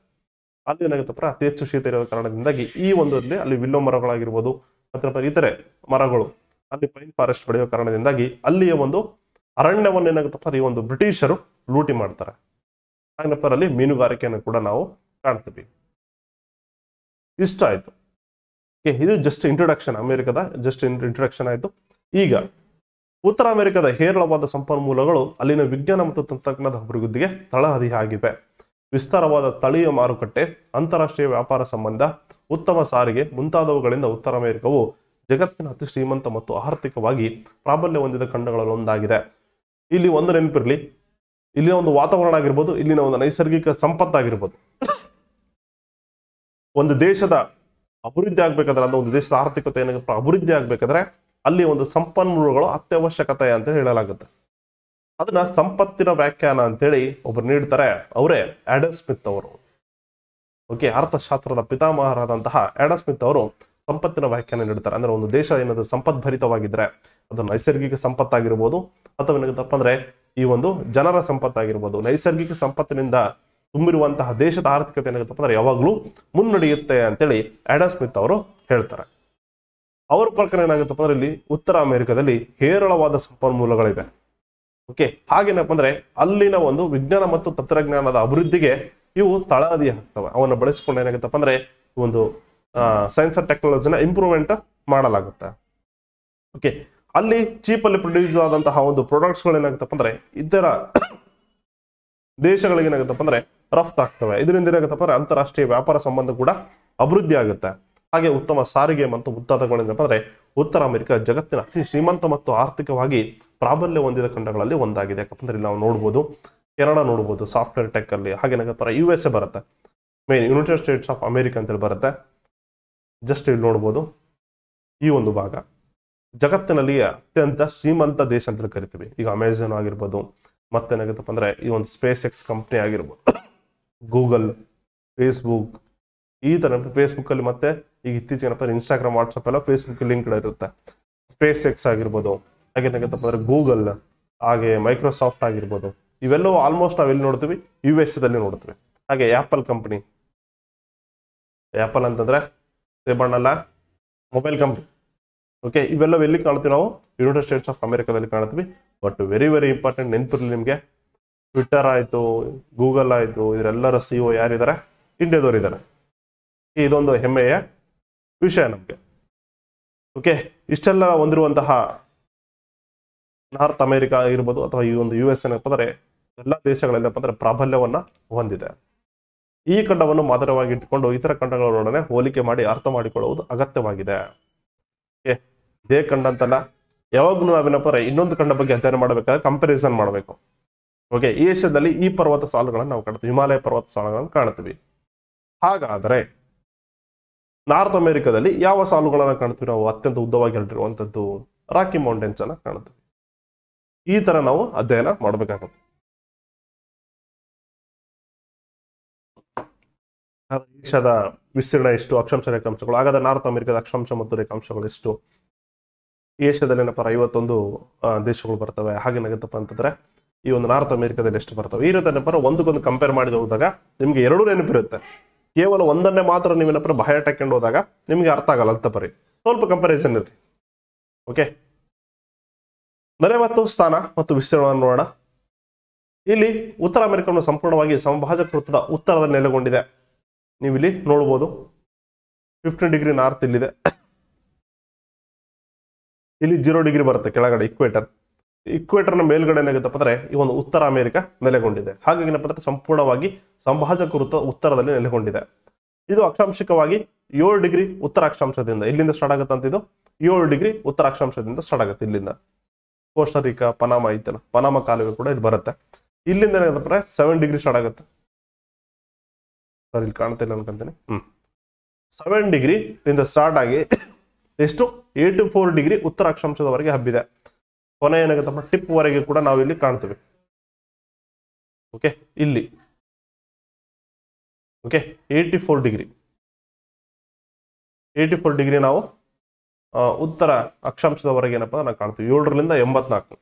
ಅಲ್ಲಿ ಏನಾಗುತ್ತಪ್ಪ ಅತಿ ಹೆಚ್ಚು ಶೀತ ಇರೋ ಕಾರಣದಿಂದಾಗಿ ಈ ಒಂದರಲ್ಲಿ ಅಲ್ಲಿ ವಿಲ್ಲೋ ಮರಗಳಾಗಿರ್ಬೋದು ಮತ್ತೆ ಇತರೆ ಮರಗಳು ಅಲ್ಲಿ ಪೈನ್ ಫಾರೆಸ್ಟ್ ಬೆಳೆಯೋ ಕಾರಣದಿಂದಾಗಿ ಅಲ್ಲಿಯ ಒಂದು ಅರಣ್ಯವನ್ನು ಏನಾಗುತ್ತಪ್ಪ ಈ ಒಂದು ಬ್ರಿಟಿಷರು ಲೂಟಿ ಮಾಡ್ತಾರೆ ಹಾಗೇನಪ್ಪ ಅಲ್ಲಿ ಮೀನುಗಾರಿಕೆಯನ್ನು ಕೂಡ ನಾವು ಕಾಣ್ತೀವಿ ಇಷ್ಟ ಆಯಿತು ಇದು ಜಸ್ಟ್ ಇಂಟ್ರೊಡಕ್ಷನ್ ಅಮೆರಿಕದ ಜಸ್ಟ್ ಇಂಟ್ರೊಡಕ್ಷನ್ ಆಯಿತು ಈಗ ಉತ್ತರ ಅಮೆರಿಕದ ಹೇರಳವಾದ ಸಂಪನ್ಮೂಲಗಳು ಅಲ್ಲಿನ ವಿಜ್ಞಾನ ಮತ್ತು ತಂತ್ರಜ್ಞಾನದ ಅಭಿವೃದ್ಧಿಗೆ ತಳಹದಿಯಾಗಿವೆ ವಿಸ್ತಾರವಾದ ತಳೀಯ ಮಾರುಕಟ್ಟೆ ಅಂತಾರಾಷ್ಟ್ರೀಯ ವ್ಯಾಪಾರ ಸಂಬಂಧ ಉತ್ತಮ ಸಾರಿಗೆ ಮುಂತಾದವುಗಳಿಂದ ಉತ್ತರ ಅಮೆರಿಕವು ಜಗತ್ತಿನ ಅತಿ ಶ್ರೀಮಂತ ಮತ್ತು ಆರ್ಥಿಕವಾಗಿ ಪ್ರಾಬಲ್ಯ ಹೊಂದಿದ ಖಂಡಗಳಲ್ಲಿ ಒಂದಾಗಿದೆ ಇಲ್ಲಿ ಒಂದು ನೆನಪಿರಲಿ ಇಲ್ಲಿನ ಒಂದು ವಾತಾವರಣ ಆಗಿರ್ಬೋದು ಇಲ್ಲಿನ ಒಂದು ನೈಸರ್ಗಿಕ ಸಂಪತ್ತಾಗಿರ್ಬೋದು ಒಂದು ದೇಶದ ಅಭಿವೃದ್ಧಿ ಆಗ್ಬೇಕಾದ್ರೆ ಅಂದ್ರೆ ಒಂದು ದೇಶದ ಆರ್ಥಿಕತೆ ಏನಾಗುತ್ತೆ ಅಭಿವೃದ್ಧಿ ಆಗ್ಬೇಕಾದ್ರೆ ಅಲ್ಲಿ ಒಂದು ಸಂಪನ್ಮೂಲಗಳು ಅತ್ಯವಶ್ಯಕತೆ ಅಂತ ಹೇಳಲಾಗುತ್ತೆ ಅದನ್ನ ಸಂಪತ್ತಿನ ವ್ಯಾಖ್ಯಾನ ಅಂತೇಳಿ ಒಬ್ರು ನೀಡ್ತಾರೆ ಅವರೇ ಆಡಮ್ ಸ್ಮಿತ್ ಅವರು ಓಕೆ ಅರ್ಥಶಾಸ್ತ್ರದ ಪಿತಾಮಹರಾದಂತಹ ಆಡಮ್ ಸ್ಮಿತ್ ಅವರು ಸಂಪತ್ತಿನ ವ್ಯಾಖ್ಯಾನ ನೀಡ್ತಾರೆ ಅಂದ್ರೆ ಒಂದು ದೇಶ ಏನಾದರೂ ಭರಿತವಾಗಿದ್ರೆ ಅದು ನೈಸರ್ಗಿಕ ಸಂಪತ್ತಾಗಿರ್ಬೋದು ಅಥವಾ ಏನಾಗುತ್ತಪ್ಪ ಅಂದ್ರೆ ಈ ಒಂದು ಜನರ ಸಂಪತ್ತಾಗಿರ್ಬೋದು ನೈಸರ್ಗಿಕ ಸಂಪತ್ತಿನಿಂದ ತುಂಬಿರುವಂತಹ ದೇಶದ ಆರ್ಥಿಕತೆ ಏನಾಗುತ್ತಪ್ಪ ಅಂದ್ರೆ ಯಾವಾಗಲೂ ಮುನ್ನಡೆಯುತ್ತೆ ಅಂತೇಳಿ ಆಡಮ್ ಸ್ಮಿತ್ ಅವರು ಹೇಳ್ತಾರೆ ಅವ್ರ ಪ್ರಕಾರ ಏನಾಗುತ್ತಪ್ಪ ಅಂದ್ರೆ ಇಲ್ಲಿ ಉತ್ತರ ಅಮೆರಿಕದಲ್ಲಿ ಹೇರಳವಾದ ಸಂಪನ್ಮೂಲಗಳಿವೆ ಓಕೆ ಹಾಗೇನಪ್ಪ ಅಂದ್ರೆ ಅಲ್ಲಿನ ಒಂದು ವಿಜ್ಞಾನ ಮತ್ತು ತಂತ್ರಜ್ಞಾನದ ಅಭಿವೃದ್ಧಿಗೆ ಇವು ತಳಹದಿ ಆಗ್ತವೆ ಅವನ್ನ ಬಳಸಿಕೊಂಡು ಏನಾಗುತ್ತಪ್ಪ ಅಂದ್ರೆ ಒಂದು ಸೈನ್ಸ್ ಅಂಡ್ ಟೆಕ್ನಾಲಜಿನ ಇಂಪ್ರೂವ್ಮೆಂಟ್ ಮಾಡಲಾಗುತ್ತೆ ಓಕೆ ಅಲ್ಲಿ ಚೀಪಲ್ಲಿ ಪ್ರೊಡ್ಯೂಸ್ ಆದಂತಹ ಒಂದು ಪ್ರೊಡಕ್ಟ್ಸ್ಗಳು ಏನಾಗುತ್ತಪ್ಪ ಅಂದ್ರೆ ಇತರ ದೇಶಗಳಿಗೆ ಏನಾಗುತ್ತಪ್ಪ ಅಂದ್ರೆ ರಫ್ತಾಗ್ತವೆ ಇದರಿಂದ ಏನಾಗುತ್ತಪ್ಪ ಅಂದ್ರೆ ಅಂತಾರಾಷ್ಟ್ರೀಯ ವ್ಯಾಪಾರ ಸಂಬಂಧ ಕೂಡ ಅಭಿವೃದ್ಧಿ ಆಗುತ್ತೆ ಹಾಗೆ ಉತ್ತಮ ಸಾರಿಗೆ ಮತ್ತು ಏನಪ್ಪ ಅಂದರೆ ಉತ್ತರ ಅಮೆರಿಕ ಜಗತ್ತಿನ ಅತಿ ಶ್ರೀಮಂತ ಮತ್ತು ಆರ್ಥಿಕವಾಗಿ ಪ್ರಾಬಲ್ಯ ಹೊಂದಿದ ಖಂಡಗಳಲ್ಲಿ ಒಂದಾಗಿದೆ ಇಲ್ಲಿ ನಾವು ನೋಡ್ಬೋದು ಕೆನಡಾ ನೋಡ್ಬೋದು ಸಾಫ್ಟ್ವೇರ್ ಟೆಕ್ ಅಲ್ಲಿ ಹಾಗೆ ಪರ ಯು ಎಸ್ ಎ ಬರುತ್ತೆ main United States of America ಅಂತೇಳಿ ಬರುತ್ತೆ ಜಸ್ಟ್ ಇಲ್ಲಿ ನೋಡ್ಬೋದು ಈ ಒಂದು ಭಾಗ ಜಗತ್ತಿನಲ್ಲಿ ಅತ್ಯಂತ ಶ್ರೀಮಂತ ದೇಶ ಅಂತೇಳಿ ಕರಿತೀವಿ ಈಗ ಅಮೆಝಾನ್ ಆಗಿರ್ಬೋದು ಮತ್ತೇನಾಗುತ್ತಪ್ಪ ಅಂದರೆ ಈ ಒಂದು ಸ್ಪೇಸ್ ಎಕ್ಸ್ ಕಂಪ್ನಿ ಆಗಿರ್ಬೋದು ಗೂಗಲ್ ಫೇಸ್ಬುಕ್ ಈ ಥರ ಫೇಸ್ಬುಕ್ಕಲ್ಲಿ ಮತ್ತೆ ಈಗ ಇತ್ತೀಚೆಗೆ ಏನಪ್ಪ ಇನ್ಸ್ಟಾಗ್ರಾಮ್ ವಾಟ್ಸಪ್ ಎಲ್ಲ ಫೇಸ್ಬುಕ್ ಲಿಂಕ್ ಇರುತ್ತೆ ಸ್ಪೇಸ್ ಎಕ್ಸ್ ಆಗಿರ್ಬೋದು ಹಾಗೆ ಅಂದ್ರೆ ಗೂಗಲ್ ಹಾಗೆ ಮೈಕ್ರೋಸಾಫ್ಟ್ ಆಗಿರ್ಬೋದು ಇವೆಲ್ಲವೂ ಆಲ್ಮೋಸ್ಟ್ ಎಲ್ಲಿ ನೋಡ್ತೀವಿ ಯು ಎಸ್ ದಲ್ಲಿ ನೋಡ್ತೀವಿ ಹಾಗೆ ಆ್ಯಪಲ್ ಕಂಪ್ನಿ ಆ್ಯಪಲ್ ಅಂತಂದ್ರೆ ಸೇಬಣ್ಣಲ್ಲ ಮೊಬೈಲ್ ಕಂಪ್ನಿ ಓಕೆ ಇವೆಲ್ಲವೂ ಎಲ್ಲಿ ಕಾಣ್ತೀವಿ ನಾವು ಯುನೈಟೆಡ್ ಸ್ಟೇಟ್ಸ್ ಆಫ್ ಅಮೆರಿಕಾದಲ್ಲಿ ಕಾಣ್ತೀವಿ ಬಟ್ ವೆರಿ ವೆರಿ ಇಂಪಾರ್ಟೆಂಟ್ ನೆನಪಿರಲಿ ನಿಮಗೆ ಟ್ವಿಟ್ಟರ್ ಆಯಿತು ಗೂಗಲ್ ಆಯಿತು ಇದ್ರೆಲ್ಲರ ಸಿ ಒ e ಯಾರಿದ್ದಾರೆ ಇಂಡಿಯಾದವರಿದ್ದಾರೆ ಇದೊಂದು ಹೆಮ್ಮೆಯ ವಿಷಯ ನಮಗೆ ಓಕೆ ಇಷ್ಟೆಲ್ಲ ಹೊಂದಿರುವಂತಹ ನಾರ್ತ್ ಅಮೇರಿಕಾ ಆಗಿರ್ಬೋದು ಅಥವಾ ಈ ಒಂದು ಯು ಎಸ್ ಏನಪ್ಪ ಅಂದರೆ ಎಲ್ಲ ದೇಶಗಳಲ್ಲಿ ಅಂದರೆ ಪ್ರಾಬಲ್ಯವನ್ನು ಹೊಂದಿದೆ ಈ ಖಂಡವನ್ನು ಮಾದರವಾಗಿ ಇಟ್ಟುಕೊಂಡು ಇತರ ಖಂಡಗಳೊಡನೆ ಹೋಲಿಕೆ ಮಾಡಿ ಅರ್ಥ ಮಾಡಿಕೊಳ್ಳುವುದು ಅಗತ್ಯವಾಗಿದೆ ಓಕೆ ಇದೇ ಖಂಡ ಅಂತಲ್ಲ ಯಾವಾಗಲೂ ನಾವೇನಪ್ಪ ಇನ್ನೊಂದು ಖಂಡ ಬಗ್ಗೆ ಅಧ್ಯಯನ ಮಾಡಬೇಕಾದ್ರೆ ಕಂಪ್ಯಾರಿಸನ್ ಮಾಡಬೇಕು ಓಕೆ ಏಷ್ಯಾದಲ್ಲಿ ಈ ಪರ್ವತ ಸಾಲುಗಳನ್ನು ನಾವು ಕಾಣ್ತೀವಿ ಹಿಮಾಲಯ ಪರ್ವತ ಸಾಲುಗಳನ್ನು ಕಾಣ್ತೀವಿ ಹಾಗಾದರೆ ನಾರ್ತ್ ಅಮೆರಿಕಾದಲ್ಲಿ ಯಾವ ಸಾಲುಗಳನ್ನು ಕಾಣ್ತೀವಿ ನಾವು ಅತ್ಯಂತ ಉದ್ದವಾಗಿ ಹರಡಿರುವಂಥದ್ದು ರಾಕಿ ಮೌಂಟೇನ್ಸ್ ಅನ್ನ ಕಾಣ್ತೀವಿ ಈ ತರ ನಾವು ಅಧ್ಯಯನ ಮಾಡಬೇಕಾಗುತ್ತೆ ಏಷ್ಯಾದ ವಿಸ್ತೀರ್ಣ ಎಷ್ಟು ಅಕ್ಷಾಂಶ ರೇಖಾಂಶಗಳು ಹಾಗಾದ್ರೆ ನಾರ್ತ್ ಅಮೆರಿಕದ ಅಕ್ಷಾಂಶ ಮತ್ತು ರೇಖಾಂಶಗಳು ಎಷ್ಟು ಏಷ್ಯಾದಲ್ಲಿ ಏನಪ್ಪ ಐವತ್ತೊಂದು ದೇಶಗಳು ಬರ್ತವೆ ನಗತ್ತಪ್ಪ ಅಂತಂದ್ರೆ ಈ ಒಂದು ನಾರ್ತ್ ಅಮೆರಿಕಾದಲ್ಲಿ ಎಷ್ಟು ಬರ್ತವೆ ಈ ರೀತಿ ಏನಪ್ಪ ಒಂದಕ್ಕೊಂದು ಕಂಪೇರ್ ಮಾಡಿದ ಹೋದಾಗ ನಿಮ್ಗೆ ಎರಡೂ ನೆನಪಿರುತ್ತೆ ಕೇವಲ ಒಂದನ್ನೇ ಮಾತ್ರ ನೀವೇನಪ್ಪ ಬಾಯ ತಕೊಂಡು ಹೋದಾಗ ನಿಮಗೆ ಅರ್ಥ ಆಗಲ್ಲ ಅಂತ ಬರೀ ಸ್ವಲ್ಪ ಕಂಪ್ಯಾರಿಸನ್ ಇರಲಿ ಓಕೆ ನರೆ ಮತ್ತು ಸ್ಥಾನ ಮತ್ತು ವಿಸ್ತೀರ್ಣವನ್ನು ನೋಡೋಣ ಇಲ್ಲಿ ಉತ್ತರ ಅಮೆರಿಕವನ್ನು ಸಂಪೂರ್ಣವಾಗಿ ವೃತ್ತದ ಉತ್ತರದಲ್ಲಿ ನೆಲೆಗೊಂಡಿದೆ ನೀವು ಇಲ್ಲಿ ನೋಡ್ಬೋದು ಫಿಫ್ಟೀನ್ ಡಿಗ್ರಿ ನಾರ್ತ್ ಇಲ್ಲಿದೆ ಇಲ್ಲಿ ಜೀರೋ ಡಿಗ್ರಿ ಬರುತ್ತೆ ಕೆಳಗಡೆ ಇಕ್ವೇಟರ್ ನ ಮೇಲ್ಗಡೆ ಏನಾಗುತ್ತಪ್ಪ ಅಂದ್ರೆ ಈ ಒಂದು ಉತ್ತರ ಅಮೆರಿಕ ನೆಲೆಗೊಂಡಿದೆ ಹಾಗಾಗಿ ಏನಪ್ಪ ಸಂಪೂರ್ಣವಾಗಿ ಸಂಭಾಜಕೃತ ಉತ್ತರದಲ್ಲಿ ನೆಲೆಗೊಂಡಿದೆ ಇದು ಅಕ್ಷಾಂಶಿಕವಾಗಿ ಏಳು ಡಿಗ್ರಿ ಉತ್ತರ ಅಕ್ಷಾಂಶದಿಂದ ಇಲ್ಲಿಂದ ಸ್ಟಾರ್ಟ್ ಆಗುತ್ತೆ ಅಂತ ಇದು ಏಳು ಡಿಗ್ರಿ ಉತ್ತರ ಅಕ್ಷಾಂಶದಿಂದ ಸ್ಟಾರ್ಟ್ ಆಗುತ್ತೆ ಇಲ್ಲಿಂದ ಕೋಸ್ಟರಿಕಾ ಪನಾಮ ಐತಲ್ಲ ಪನಾಮ ಕಾಲುವೆ ಕೂಡ ಇಲ್ಲಿ ಬರುತ್ತೆ ಇಲ್ಲಿಂದ ಏನಾಗುತ್ತೆ ಸೆವೆನ್ ಡಿಗ್ರಿ ಸ್ಟಾರ್ಟ್ ಆಗುತ್ತೆ ಸರ್ ಇಲ್ಲಿ ಕಾಣ್ತಿಲ್ಲ ಅನ್ಕೊಂತೀನಿ ಹ್ಮ್ ಸೆವೆನ್ ಡಿಗ್ರಿ ಇಂದ ಸ್ಟಾರ್ಟ್ ಆಗಿ ಎಷ್ಟು ಏಯ್ಟಿ ಫೋರ್ ಡಿಗ್ರಿ ಉತ್ತರ ಅಕ್ಷಾಂಶದವರೆಗೆ ಹಬ್ಬಿದೆ ಕೊನೆಯ ಏನಾಗುತ್ತಪ್ಪ ಟಿಪ್ ವರೆಗೆ ಕೂಡ ಇಲ್ಲಿ ಕಾಣ್ತೇವೆ ಓಕೆ ಇಲ್ಲಿ okay eighty four degree eighty four degree ನಾವು ಉತ್ತರ ಅಕ್ಷಾಂಶದವರೆಗೆ ಏನಪ್ಪ ನಾವು ಕಾಣ್ತೀವಿ ಏಳರಿಂದ ಎಂಬತ್ನಾಲ್ಕು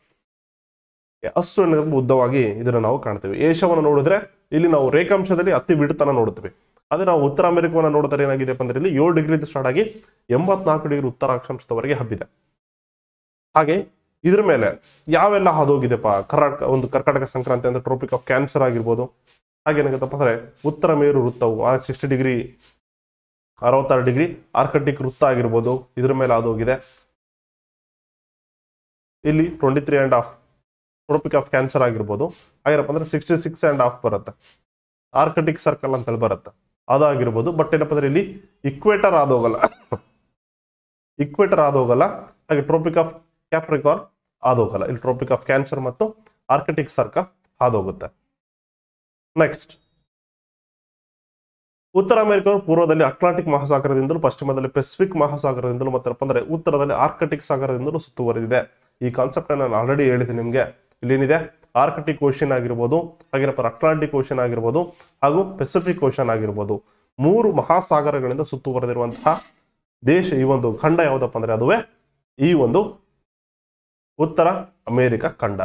ಅಷ್ಟು ಏನಪ್ಪ ಉದ್ದವಾಗಿ ಇದನ್ನು ನಾವು ಕಾಣ್ತೇವೆ ಏಷ್ಯಾವನ್ನು ನೋಡಿದ್ರೆ ಇಲ್ಲಿ ನಾವು ರೇಖಾಂಶದಲ್ಲಿ ಅತಿ ಬಿಡ್ತನ ನೋಡುತ್ತೇವೆ ಅದೇ ನಾವು ಉತ್ತರ ಅಮೆರಿಕವನ್ನು ನೋಡಿದ್ರೆ ಏನಾಗಿದೆ ಅಂದ್ರೆ ಇಲ್ಲಿ ಏಳು ಡಿಗ್ರಿ ಸ್ಟಾರ್ಟ್ ಆಗಿ ಎಂಬತ್ನಾಲ್ಕು ಡಿಗ್ರಿ ಉತ್ತರ ಅಕ್ಷಾಂಶದವರೆಗೆ ಹಬ್ಬಿದೆ ಹಾಗೆ ಇದ್ರ ಮೇಲೆ ಯಾವೆಲ್ಲ ಹಾದೋಗಿದೆಪ್ಪ ಕರ್ನಾಟಕ ಒಂದು ಕರ್ನಾಟಕ ಸಂಕ್ರಾಂತಿ ಅಂದ್ರೆ ಟ್ರೋಪಿಕ್ ಆಫ್ ಕ್ಯಾನ್ಸರ್ ಆಗಿರ್ಬೋದು ಹಾಗೇನಾಗುತ್ತಪ್ಪ ಅಂದ್ರೆ ಉತ್ತರ ಮೇರು ವೃತ್ತವು ಸಿಕ್ಸ್ಟಿ ಡಿಗ್ರಿ ಅರವತ್ತಾರು ಡಿಗ್ರಿ ಆರ್ಕಟಿಕ್ ವೃತ್ತ ಆಗಿರ್ಬೋದು ಇದ್ರ ಮೇಲೆ ಹಾದೋಗಿದೆ ಇಲ್ಲಿ twenty three and half Tropic of Cancer ಆಗಿರ್ಬೋದು ಆಗಿರಪ್ಪ ಅಂದ್ರೆ ಸಿಕ್ಸ್ಟಿ ಸಿಕ್ಸ್ ಆ್ಯಂಡ್ ಆಫ್ ಬರುತ್ತೆ ಆರ್ಕಟಿಕ್ ಸರ್ಕಲ್ ಅಂತೇಳಿ ಬರುತ್ತೆ ಅದಾಗಿರ್ಬೋದು ಬಟ್ ಏನಪ್ಪ ಅಂದ್ರೆ ಇಲ್ಲಿ ಇಕ್ವೇಟರ್ ಆದೋಗಲ್ಲ ಇಕ್ವೇಟರ್ ಆದೋಗಲ್ಲ ಹಾಗೆ ಟ್ರೋಪಿಕ್ ಆಫ್ ಕ್ಯಾಪ್ರಿಕಾರ್ ಹಾದೋಗಲ್ಲ ಇಲ್ಲಿ ಟ್ರೋಪಿಕ್ ಆಫ್ ಕ್ಯಾನ್ಸರ್ ಮತ್ತು ಆರ್ಕಿಟಿಕ್ ಸರ್ಕ ಹೋಗುತ್ತೆ ನೆಕ್ಸ್ಟ್ ಉತ್ತರ ಅಮೆರಿಕ ಪೂರ್ವದಲ್ಲಿ ಅಟ್ಲಾಂಟಿಕ್ ಮಹಾಸಾಗರದಿಂದಲೂ ಪಶ್ಚಿಮದಲ್ಲಿ ಪೆಸಿಫಿಕ್ ಮಹಾಸಾಗರದಿಂದಲೂ ಮತ್ತಪ್ಪ ಅಂದ್ರೆ ಉತ್ತರದಲ್ಲಿ ಆರ್ಕಟಿಕ್ ಸಾಗರದಿಂದಲೂ ಸುತ್ತುವರೆದಿದೆ ಈ ಕಾನ್ಸೆಪ್ಟ್ ನಾನು ಆಲ್ರೆಡಿ ಹೇಳಿದೆ ನಿಮಗೆ ಇಲ್ಲೇನಿದೆ ಆರ್ಕಟಿಕ್ ಓಷನ್ ಆಗಿರ್ಬೋದು ಹಾಗೇನಪ್ಪ ಅಟ್ಲಾಂಟಿಕ್ ಓಷನ್ ಆಗಿರ್ಬೋದು ಹಾಗೂ ಪೆಸಿಫಿಕ್ ಓಷನ್ ಆಗಿರ್ಬೋದು ಮೂರು ಮಹಾಸಾಗರಗಳಿಂದ ಸುತ್ತುವರೆದಿರುವಂತಹ ದೇಶ ಈ ಒಂದು ಖಂಡ ಯಾವುದಪ್ಪ ಅಂದರೆ ಅದುವೇ ಈ ಒಂದು ಉತ್ತರ ಅಮೇರಿಕ ಖಂಡ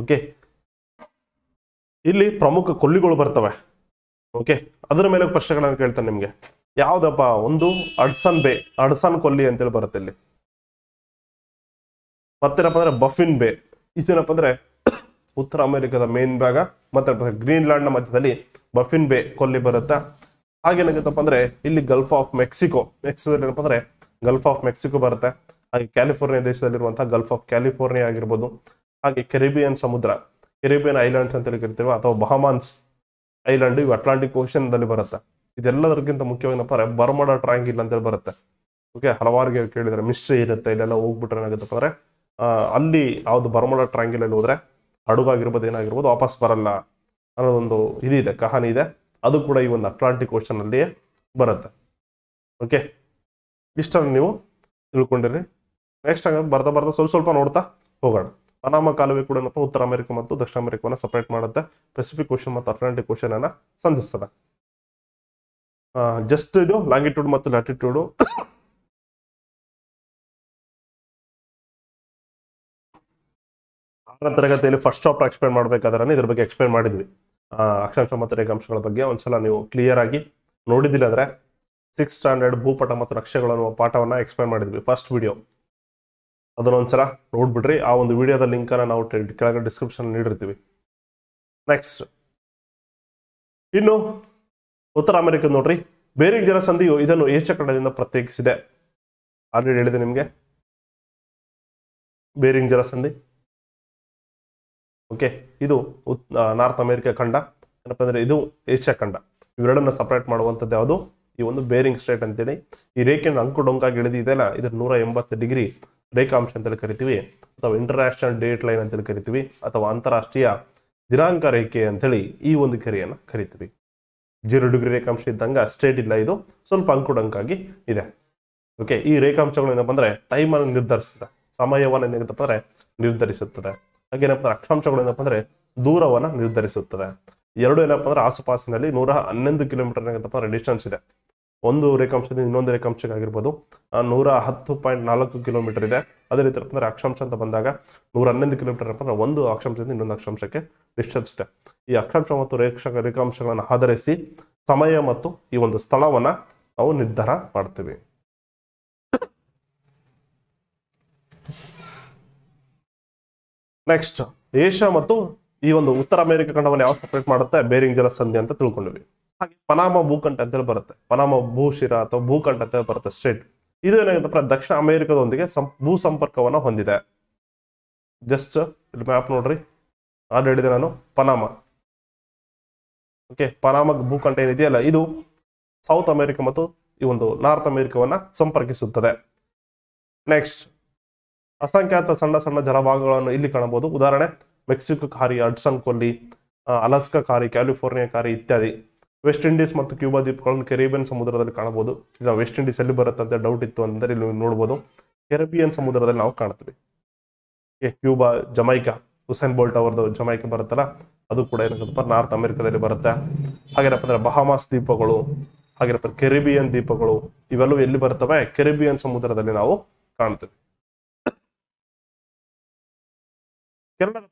ಓಕೆ ಇಲ್ಲಿ ಪ್ರಮುಖ ಕೊಲ್ಲಿಗಳು ಬರ್ತವೆ ಓಕೆ ಅದರ ಮೇಲೆ ಪ್ರಶ್ನೆಗಳನ್ನು ಕೇಳ್ತಾನೆ ನಿಮಗೆ ಯಾವ್ದಪ್ಪ ಒಂದು ಅಡ್ಸನ್ ಬೇ ಅಡ್ಸನ್ ಕೊಲ್ಲಿ ಅಂತೇಳಿ ಬರುತ್ತೆ ಇಲ್ಲಿ ಮತ್ತೇನಪ್ಪ ಅಂದ್ರೆ ಬಫಿನ್ ಬೇ ಇದೇನಪ್ಪ ಅಂದ್ರೆ ಉತ್ತರ ಅಮೆರಿಕದ ಮೇನ್ ಭಾಗ ಮತ್ತೇನಪ್ಪ ಗ್ರೀನ್ಲ್ಯಾಂಡ್ ನ ಮಧ್ಯದಲ್ಲಿ ಬಫಿನ್ ಬೇ ಕೊಲ್ಲಿ ಬರುತ್ತಾ ಹಾಗೇನಾಗುತ್ತಪ್ಪ ಅಂದ್ರೆ ಇಲ್ಲಿ ಗಲ್ಫ್ ಆಫ್ ಮೆಕ್ಸಿಕೋ ಮೆಕ್ಸಿಕೋ ಏನಪ್ಪ ಅಂದ್ರೆ ಗಲ್ಫ್ ಆಫ್ ಮೆಕ್ಸಿಕೋ ಬರುತ್ತೆ ಹಾಗೆ ಕ್ಯಾಲಿಫೋರ್ನಿಯಾ ದೇಶದಲ್ಲಿರುವಂತಹ ಗಲ್ಫ್ ಆಫ್ ಕ್ಯಾಲಿಫೋರ್ನಿಯಾ ಆಗಿರ್ಬೋದು ಹಾಗೆ ಕೆರಿಬಿಯನ್ ಸಮುದ್ರ ಕೆರಿಬಿಯನ್ ಐಲ್ಯಾಂಡ್ಸ್ ಅಂತ ಕರಿತೀವಿ ಅಥವಾ ಬಹಮಾನ್ಸ್ ಐಲ್ಯಾಂಡ್ ಇವು ಅಟ್ಲಾಂಟಿಕ್ ಓಷನ್ದಲ್ಲಿ ಬರುತ್ತೆ ಇದೆಲ್ಲದಕ್ಕಿಂತ ಮುಖ್ಯವಾಗಿನಪ್ಪ ಅಂದ್ರೆ ಬರ್ಮಡ ಟ್ರ್ಯಾಂಗಿಲ್ ಅಂತೇಳಿ ಬರುತ್ತೆ ಓಕೆ ಹಲವಾರು ಕೇಳಿದರೆ ಮಿಸ್ಟ್ರಿ ಇರುತ್ತೆ ಇಲ್ಲೆಲ್ಲ ಹೋಗ್ಬಿಟ್ರೆ ಏನಾಗುತ್ತಪ್ಪ ಅಂದರೆ ಅಲ್ಲಿ ಯಾವುದು ಬರ್ಮಡ ಹೋದ್ರೆ ಹೋದ್ರೆ ಹಡುಗಾಗಿರ್ಬೋದು ಏನಾಗಿರ್ಬೋದು ವಾಪಸ್ ಬರಲ್ಲ ಅನ್ನೋ ಒಂದು ಇದಿದೆ ಕಹಾನಿ ಇದೆ ಅದು ಕೂಡ ಈ ಒಂದು ಅಟ್ಲಾಂಟಿಕ್ ಅಲ್ಲಿಯೇ ಬರುತ್ತೆ ಓಕೆ ಇಷ್ಟನ್ನು ನೀವು ತಿಳ್ಕೊಂಡಿರಿ ನೆಕ್ಸ್ಟ್ ಹಂಗ ಬರ್ತಾ ಬರ್ತಾ ಸ್ವಲ್ಪ ಸ್ವಲ್ಪ ನೋಡ್ತಾ ಹೋಗೋಣ ಪನಾಮ ಕಾಲುವೆ ಕೂಡ ಉತ್ತರ ಅಮೆರಿಕ ಮತ್ತು ದಕ್ಷಿಣ ಅಮೆರಿಕವನ್ನು ಸಪರೇಟ್ ಮಾಡುತ್ತೆ ಪೆಸಿಫಿಕ್ ಕ್ವಶನ್ ಮತ್ತು ಅಟ್ಲಾಂಟಿಕ್ ಕ್ವಶನ್ ಅನ್ನ ಸಂಧಿಸ್ತದೆ ಜಸ್ಟ್ ಇದು ಲಾಂಗಿಟ್ಯೂಡ್ ಮತ್ತು ಲ್ಯಾಟಿಟ್ಯೂಡ್ ಆರನೇ ತರಗತಿಯಲ್ಲಿ ಫಸ್ಟ್ ಚಾಪ್ಟರ್ ಎಕ್ಸ್ಪ್ಲೇನ್ ಮಾಡಬೇಕಾದ್ರೆ ಇದ್ರ ಬಗ್ಗೆ ಎಕ್ಸ್ಪ್ಲೇನ್ ಮಾಡಿದ್ವಿ ಅಕ್ಷಾಂಶ ಮತ್ತು ರೇಖಾಂಶಗಳ ಬಗ್ಗೆ ಒಂದ್ಸಲ ನೀವು ಕ್ಲಿಯರ್ ಆಗಿ ನೋಡಿದಿಲ್ಲ ಅಂದ್ರೆ ಸಿಕ್ಸ್ ಸ್ಟ್ಯಾಂಡರ್ಡ್ ಭೂಪಟ ಮತ್ತು ನಕ್ಷೆಗಳನ್ನು ಪಾಠವನ್ನ ಎಕ್ಸ್ಪ್ಲೇನ್ ಮಾಡಿದ್ವಿ ಫಸ್ಟ್ ವಿಡಿಯೋ ಅದನ್ನೊಂದ್ಸಲ ನೋಡ್ಬಿಡ್ರಿ ಆ ಒಂದು ವಿಡಿಯೋದ ಅನ್ನ ನಾವು ಕೆಳಗಡೆ ಡಿಸ್ಕ್ರಿಪ್ಷನ್ ನೀಡಿರ್ತೀವಿ ನೆಕ್ಸ್ಟ್ ಇನ್ನು ಉತ್ತರ ಅಮೆರಿಕ ನೋಡ್ರಿ ಬೇರಿಂಗ್ ಜನಸಂಧಿಯು ಇದನ್ನು ಏಷ್ಯಾ ಖಂಡದಿಂದ ಪ್ರತ್ಯೇಕಿಸಿದೆ ಆಲ್ರೆಡಿ ಹೇಳಿದೆ ನಿಮಗೆ ಬೇರಿಂಗ್ ಜಲಸಂಧಿ ಓಕೆ ಇದು ನಾರ್ತ್ ಅಮೆರಿಕ ಖಂಡ ಏನಪ್ಪ ಅಂದ್ರೆ ಇದು ಏಷ್ಯಾ ಖಂಡ ಇವೆರಡನ್ನ ಸಪ್ರೇಟ್ ಮಾಡುವಂಥದ್ದು ಯಾವುದು ಈ ಒಂದು ಬೇರಿಂಗ್ ಸ್ಟೇಟ್ ಅಂತೇಳಿ ಈ ರೇಖೆಯನ್ನು ಅಂಕು ಡೊಂಕಾಗಿ ಇಳಿದಿದೆಯಲ್ಲ ಇದರ ನೂರ ಎಂಬತ್ತು ಡಿಗ್ರಿ ರೇಖಾಂಶ ಅಂತೇಳಿ ಕರಿತೀವಿ ಅಥವಾ ಇಂಟರ್ನ್ಯಾಷನಲ್ ಡೇಟ್ ಲೈನ್ ಅಂತೇಳಿ ಕರಿತೀವಿ ಅಥವಾ ಅಂತಾರಾಷ್ಟ್ರೀಯ ದಿನಾಂಕ ರೇಖೆ ಅಂತೇಳಿ ಈ ಒಂದು ಕೆರೆಯನ್ನು ಕರಿತೀವಿ ಜೀರೋ ಡಿಗ್ರಿ ರೇಖಾಂಶ ಇದ್ದಂಗ ಸ್ಟೇಟ್ ಇಲ್ಲ ಇದು ಸ್ವಲ್ಪ ಅಂಕುಡಂಕಾಗಿ ಇದೆ ಓಕೆ ಈ ರೇಖಾಂಶಗಳು ಏನಪ್ಪ ಅಂದರೆ ಟೈಮನ್ನು ನಿರ್ಧರಿಸುತ್ತೆ ಸಮಯವನ್ನು ಏನಾಗತ್ತಪ್ಪ ಅಂದ್ರೆ ನಿರ್ಧರಿಸುತ್ತದೆ ಅಂದ್ರೆ ಅಕ್ಷಾಂಶಗಳು ಏನಪ್ಪ ಅಂದ್ರೆ ದೂರವನ್ನು ನಿರ್ಧರಿಸುತ್ತದೆ ಎರಡು ಏನಪ್ಪ ಅಂದ್ರೆ ಆಸುಪಾಸಿನಲ್ಲಿ ನೂರ ಹನ್ನೊಂದು ಕಿಲೋಮೀಟರ್ ಏನಾಗುತ್ತಪ್ಪ ಅಂದರೆ ಡಿಸ್ಟೆನ್ಸ್ ಇದೆ ಒಂದು ರೇಖಾಂಶದಿಂದ ಇನ್ನೊಂದು ರೇಖಾಂಶಕ್ಕೆ ಆಗಿರ್ಬೋದು ನೂರ ಹತ್ತು ಪಾಯಿಂಟ್ ನಾಲ್ಕು ಕಿಲೋಮೀಟರ್ ಇದೆ ಅದೇ ರೀತಿ ಅಂದರೆ ಅಕ್ಷಾಂಶ ಅಂತ ಬಂದಾಗ ನೂರ ಹನ್ನೊಂದು ಕಿಲೋಮೀಟರ್ ಅಂತ ಒಂದು ಅಕ್ಷಾಂಶದಿಂದ ಇನ್ನೊಂದು ಅಕ್ಷಾಂಶಕ್ಕೆ ಇದೆ ಈ ಅಕ್ಷಾಂಶ ಮತ್ತು ರೇಕ್ಷ ರೇಖಾಂಶಗಳನ್ನು ಆಧರಿಸಿ ಸಮಯ ಮತ್ತು ಈ ಒಂದು ಸ್ಥಳವನ್ನು ನಾವು ನಿರ್ಧಾರ ಮಾಡ್ತೀವಿ ನೆಕ್ಸ್ಟ್ ಏಷ್ಯಾ ಮತ್ತು ಈ ಒಂದು ಉತ್ತರ ಅಮೆರಿಕ ಖಂಡವನ್ನು ಯಾವ ಸಪ್ರೇಟ್ ಮಾಡುತ್ತೆ ಬೇರಿಂಗ್ ಜಲಸಂಧಿ ಅಂತ ತಿಳ್ಕೊಂಡಿವಿ ಹಾಗೆ ಪನಾಮ ಭೂಕಂಠ ಅಂತೇಳಿ ಬರುತ್ತೆ ಪನಾಮ ಭೂಶಿರ ಅಥವಾ ಭೂಕಂಠ ಅಂತೇಳಿ ಬರುತ್ತೆ ಸ್ಟೇಟ್ ಇದು ಏನಾಗುತ್ತೆ ದಕ್ಷಿಣ ಅಮೆರಿಕದೊಂದಿಗೆ ಭೂ ಸಂಪರ್ಕವನ್ನು ಹೊಂದಿದೆ ಜಸ್ಟ್ ಇಲ್ಲಿ ಮ್ಯಾಪ್ ನೋಡ್ರಿ ಆಡ್ ಹೇಳಿದೆ ನಾನು ಪನಾಮ ಓಕೆ ಪನಾಮ ಭೂಕಂಠ ಏನಿದೆಯಲ್ಲ ಇದು ಸೌತ್ ಅಮೆರಿಕ ಮತ್ತು ಈ ಒಂದು ನಾರ್ತ್ ಅಮೆರಿಕವನ್ನ ಸಂಪರ್ಕಿಸುತ್ತದೆ ನೆಕ್ಸ್ಟ್ ಅಸಂಖ್ಯಾತ ಸಣ್ಣ ಸಣ್ಣ ಜಲಭಾಗಗಳನ್ನು ಇಲ್ಲಿ ಕಾಣಬಹುದು ಉದಾಹರಣೆ ಮೆಕ್ಸಿಕೋ ಖಾರಿ ಅಡ್ಸನ್ ಕೊಲ್ಲಿ ಅಲಸ್ಕಾ ಖಾರಿ ಕ್ಯಾಲಿಫೋರ್ನಿಯಾ ಖಾರಿ ಇತ್ಯಾದಿ ವೆಸ್ಟ್ ಇಂಡೀಸ್ ಮತ್ತು ಕ್ಯೂಬಾ ದ್ವೀಪಗಳನ್ನು ಕೆರೇಬಿಯನ್ ಸಮುದ್ರದಲ್ಲಿ ಕಾಣಬಹುದು ಇಲ್ಲ ವೆಸ್ಟ್ ಇಂಡೀಸ್ ಎಲ್ಲಿ ಬರುತ್ತೆ ಅಂತ ಡೌಟ್ ಇತ್ತು ಅಂದರೆ ಇಲ್ಲಿ ನೋಡಬಹುದು ಕೆರಿಬಿಯನ್ ಸಮುದ್ರದಲ್ಲಿ ನಾವು ಕಾಣ್ತೀವಿ ಕ್ಯೂಬಾ ಜಮೈಕಾ ಹುಸೇನ್ ಬೋಲ್ಟ್ ಅವ್ರದ್ದು ಜಮೈಕ ಬರುತ್ತಲ್ಲ ಅದು ಕೂಡ ಏನಾಗುತ್ತಪ್ಪ ನಾರ್ತ್ ಅಮೆರಿಕಾದಲ್ಲಿ ಬರುತ್ತೆ ಹಾಗೇನಪ್ಪ ಅಂದ್ರೆ ಬಹಾಮಾಸ್ ದ್ವೀಪಗಳು ಹಾಗೇನಪ್ಪ ಕೆರಿಬಿಯನ್ ದ್ವೀಪಗಳು ಇವೆಲ್ಲವೂ ಎಲ್ಲಿ ಬರುತ್ತವೆ ಕೆರಿಬಿಯನ್ ಸಮುದ್ರದಲ್ಲಿ ನಾವು ಕಾಣ್ತೀವಿ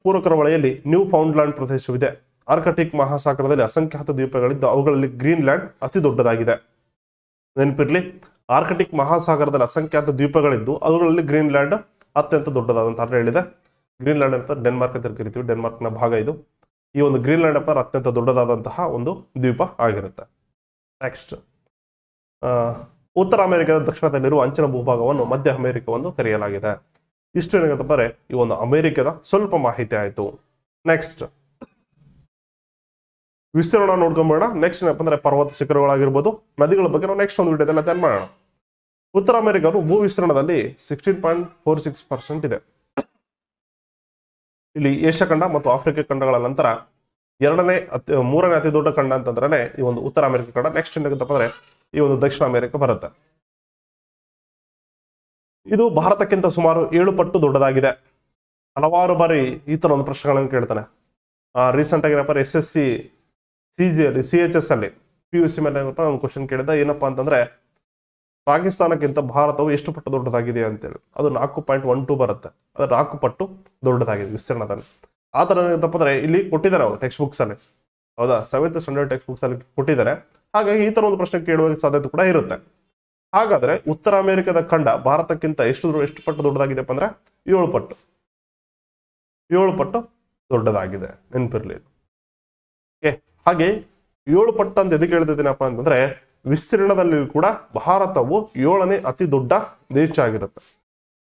ಪೂರ್ವಕರ ವಲಯದಲ್ಲಿ ನ್ಯೂ ಫೌಂಡ್ಲ್ಯಾಂಡ್ ಪ್ರದೇಶವಿದೆ ಆರ್ಕಟಿಕ್ ಮಹಾಸಾಗರದಲ್ಲಿ ಅಸಂಖ್ಯಾತ ದ್ವೀಪಗಳಿದ್ದು ಅವುಗಳಲ್ಲಿ ಗ್ರೀನ್ಲ್ಯಾಂಡ್ ಅತಿ ದೊಡ್ಡದಾಗಿದೆ ನೆನಪಿರ್ಲಿ ಆರ್ಕಟಿಕ್ ಮಹಾಸಾಗರದಲ್ಲಿ ಅಸಂಖ್ಯಾತ ದ್ವೀಪಗಳಿದ್ದು ಅವುಗಳಲ್ಲಿ ಗ್ರೀನ್ಲ್ಯಾಂಡ್ ಅತ್ಯಂತ ದೊಡ್ಡದಾದಂತ ಅಂತ ಹೇಳಿದೆ ಗ್ರೀನ್ಲ್ಯಾಂಡ್ ಅಂತ ಡೆನ್ಮಾರ್ಕ್ ಅಂತ ಕರಿತೀವಿ ಡೆನ್ಮಾರ್ಕ್ನ ಭಾಗ ಇದು ಈ ಒಂದು ಗ್ರೀನ್ಲ್ಯಾಂಡ್ ಅಪ್ಪರ್ ಅತ್ಯಂತ ದೊಡ್ಡದಾದಂತಹ ಒಂದು ದ್ವೀಪ ಆಗಿರುತ್ತೆ ನೆಕ್ಸ್ಟ್ ಉತ್ತರ ಅಮೆರಿಕದ ದಕ್ಷಿಣದಲ್ಲಿರುವ ಅಂಚಿನ ಭೂಭಾಗವನ್ನು ಮಧ್ಯ ಅಮೆರಿಕವನ್ನು ಕರೆಯಲಾಗಿದೆ ಇಷ್ಟು ಏನಾಗತ್ತಪ್ಪ ಈ ಒಂದು ಅಮೆರಿಕದ ಸ್ವಲ್ಪ ಮಾಹಿತಿ ಆಯಿತು ನೆಕ್ಸ್ಟ್ ವಿಸ್ತೀರ್ಣ ನೋಡ್ಕೊಂಬೋಣ ನೆಕ್ಸ್ಟ್ ಏನಪ್ಪ ಅಂದ್ರೆ ಪರ್ವತ ಶಿಖರಗಳಾಗಿರ್ಬೋದು ನದಿಗಳ ಬಗ್ಗೆ ನಾವು ನೆಕ್ಸ್ಟ್ ಒಂದು ವಿಡಿಯೋದಲ್ಲಿ ಅಧ್ಯಯನ ಮಾಡೋಣ ಉತ್ತರ ಅಮೆರಿಕಾದ ಭೂ ವಿಸ್ತೀರ್ಣದಲ್ಲಿ sixteen point four six percent ಇದೆ ಇಲ್ಲಿ ಏಷ್ಯಾ ಖಂಡ ಮತ್ತು ಆಫ್ರಿಕಾ ಖಂಡಗಳ ನಂತರ ಎರಡನೇ ಅತಿ ಮೂರನೇ ಅತಿ ದೊಡ್ಡ ಖಂಡ ಅಂತಂದ್ರೆ ಈ ಒಂದು ಉತ್ತರ ಅಮೆರಿಕ ಖಂಡ ನೆಕ್ಸ್ಟ್ ಏನಾಗುತ್ತಪ್ಪ ಅಂದ್ರೆ ಈ ಒಂದು ದಕ್ಷಿಣ ಅಮೆರಿಕ ಬರುತ್ತೆ ಇದು ಭಾರತಕ್ಕಿಂತ ಸುಮಾರು ಏಳು ಪಟ್ಟು ದೊಡ್ಡದಾಗಿದೆ ಹಲವಾರು ಬಾರಿ ಈ ಥರ ಒಂದು ಪ್ರಶ್ನೆಗಳನ್ನು ಕೇಳ್ತಾನೆ ರೀಸೆಂಟ್ ಏನಪ್ಪ S S C C G ಅಲ್ಲಿ ಸಿ ಎಚ್ ಎಸ್ ಅಲ್ಲಿ ಪಿ ಯು ಸಿ ಮೇಲೆ ಏನಪ್ಪ ಒಂದು ಕ್ವಶನ್ ಕೇಳಿದ ಏನಪ್ಪ ಅಂತಂದ್ರೆ ಪಾಕಿಸ್ತಾನಕ್ಕಿಂತ ಭಾರತವು ಎಷ್ಟು ಪಟ್ಟು ದೊಡ್ಡದಾಗಿದೆ ಅಂತೇಳಿ ಅದು ನಾಲ್ಕು ಪಾಯಿಂಟ್ ಒನ್ ಟು ಬರುತ್ತೆ ಅದು ನಾಲ್ಕು ಪಟ್ಟು ದೊಡ್ಡದಾಗಿದೆ ವಿಸ್ತೀರ್ಣದಲ್ಲಿ ಆ ಥರ ಏನಪ್ಪ ಇಲ್ಲಿ ಕೊಟ್ಟಿದ್ದಾರೆ ಅವರು ಟೆಕ್ಸ್ಟ್ ಬುಕ್ಸ್ ಅಲ್ಲಿ ಹೌದಾ ಸೆವೆಂತ್ ಸ್ಟ್ಯಾಂಡರ್ಡ್ ಟೆಕ್ಸ್ಟ್ ಬುಕ್ಸ್ ಅಲ್ಲಿ ಕೊಟ್ಟಿದ್ದಾರೆ ಹಾಗಾಗಿ ಈ ಥರ ಒಂದು ಪ್ರಶ್ನೆ ಕೇಳುವ ಸಾಧ್ಯತೆ ಕೂಡ ಇರುತ್ತೆ ಹಾಗಾದ್ರೆ ಉತ್ತರ ಅಮೆರಿಕದ ಖಂಡ ಭಾರತಕ್ಕಿಂತ ಎಷ್ಟು ಎಷ್ಟು ಪಟ್ಟು ದೊಡ್ಡದಾಗಿದೆಪ್ಪ ಅಂದ್ರೆ ಏಳು ಪಟ್ಟು ಏಳು ಪಟ್ಟು ದೊಡ್ಡದಾಗಿದೆ ನೆನಪಿರ್ಲಿ ಓಕೆ ಹಾಗೆ ಏಳು ಪಟ್ಟು ಅಂತ ಎದಕ್ಕೆ ಹೇಳ್ತಿದ್ದೀನಪ್ಪ ಅಂತಂದ್ರೆ ವಿಸ್ತೀರ್ಣದಲ್ಲಿ ಕೂಡ ಭಾರತವು ಏಳನೇ ಅತಿ ದೊಡ್ಡ ದೇಶ ಆಗಿರುತ್ತೆ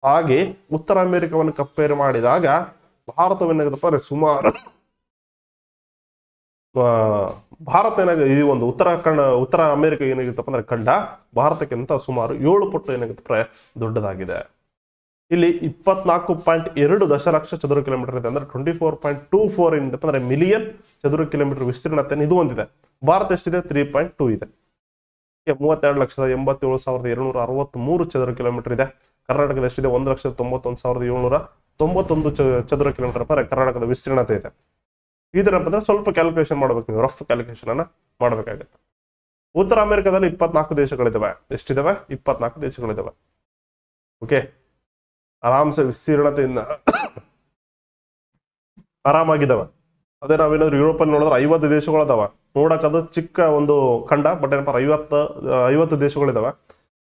ಹಾಗೆ ಉತ್ತರ ಅಮೆರಿಕವನ್ನು ಕಂಪೇರ್ ಮಾಡಿದಾಗ ಭಾರತವೇನಾಗಿದೆಪ್ಪ ಅಂದ್ರೆ ಸುಮಾರು ಭಾರತ ಏನಾಗ ಈ ಒಂದು ಉತ್ತರ ಉತ್ತರ ಅಮೆರಿಕ ಏನಾಗಿತ್ತಪ್ಪ ಅಂದ್ರೆ ಖಂಡ ಭಾರತಕ್ಕಿಂತ ಸುಮಾರು ಏಳು ಪಟ್ಟು ಏನಾಗಿತ್ತಪ್ಪ ದೊಡ್ಡದಾಗಿದೆ ಇಲ್ಲಿ ಇಪ್ಪತ್ನಾಲ್ಕು ಪಾಯಿಂಟ್ ಎರಡು ದಶಲಕ್ಷ ಚದುರ ಕಿಲೋಮೀಟರ್ ಇದೆ ಅಂದ್ರೆ twenty four point two four ಇಂದ್ರೆ ಅಂದ್ರೆ ಮಿಲಿಯನ್ ಚದುರ ಕಿಲೋಮೀಟರ್ ವಿಸ್ತೀರ್ಣತೆ ಇದು ಒಂದಿದೆ ಭಾರತ ಎಷ್ಟಿದೆ ತ್ರೀ ಪಾಯಿಂಟ್ ಟೂ ಇದೆ ಮೂವತ್ತೆರಡು ಲಕ್ಷದ ಎಂಬತ್ತೇಳು ಸಾವಿರದ ಏಳ್ನೂರ ಮೂರು ಚದುರ ಕಿಲೋಮೀಟರ್ ಇದೆ ಕರ್ನಾಟಕದ ಎಷ್ಟಿದೆ ಒಂದು ಲಕ್ಷದ ತೊಂಬತ್ತೊಂದು ಸಾವಿರದ ಏಳ್ನೂರ ತೊಂಬತ್ತೊಂದು ಚದುರ ಕಿಲೋಮೀಟರ್ ಪರ ಕರ್ನಾಟಕದ ವಿಸ್ತೀರ್ಣತೆ ಇದೆ ಇದರಪ್ಪ ಅಂದರೆ ಸ್ವಲ್ಪ ಕ್ಯಾಲ್ಕುಲೇಷನ್ ಮಾಡಬೇಕು ನೀವು ರಫ್ ಕ್ಯಾಲ್ಕುಲೇಷನನ್ನು ಮಾಡಬೇಕಾಗುತ್ತೆ ಉತ್ತರ ಅಮೆರಿಕಾದಲ್ಲಿ ಇಪ್ಪತ್ನಾಲ್ಕು ದೇಶಗಳಿದಾವೆ ಎಷ್ಟಿದಾವೆ ಇಪ್ಪತ್ನಾಲ್ಕು ದೇಶಗಳಿದಾವೆ ಓಕೆ ಆರಾಮ್ಸೆ ವಿಸ್ತೀರ್ಣತೆಯಿಂದ ಆರಾಮಾಗಿದ್ದಾವೆ ಅದೇ ನಾವೇನಾದ್ರು ಯುರೋಪಲ್ಲಿ ನೋಡಿದ್ರೆ ಐವತ್ತು ನೋಡಕ್ಕೆ ನೋಡಕ್ಕದು ಚಿಕ್ಕ ಒಂದು ಖಂಡ ಬಟ್ ಏನಪ್ಪ ಐವತ್ತು ಐವತ್ತು ದೇಶಗಳಿದಾವೆ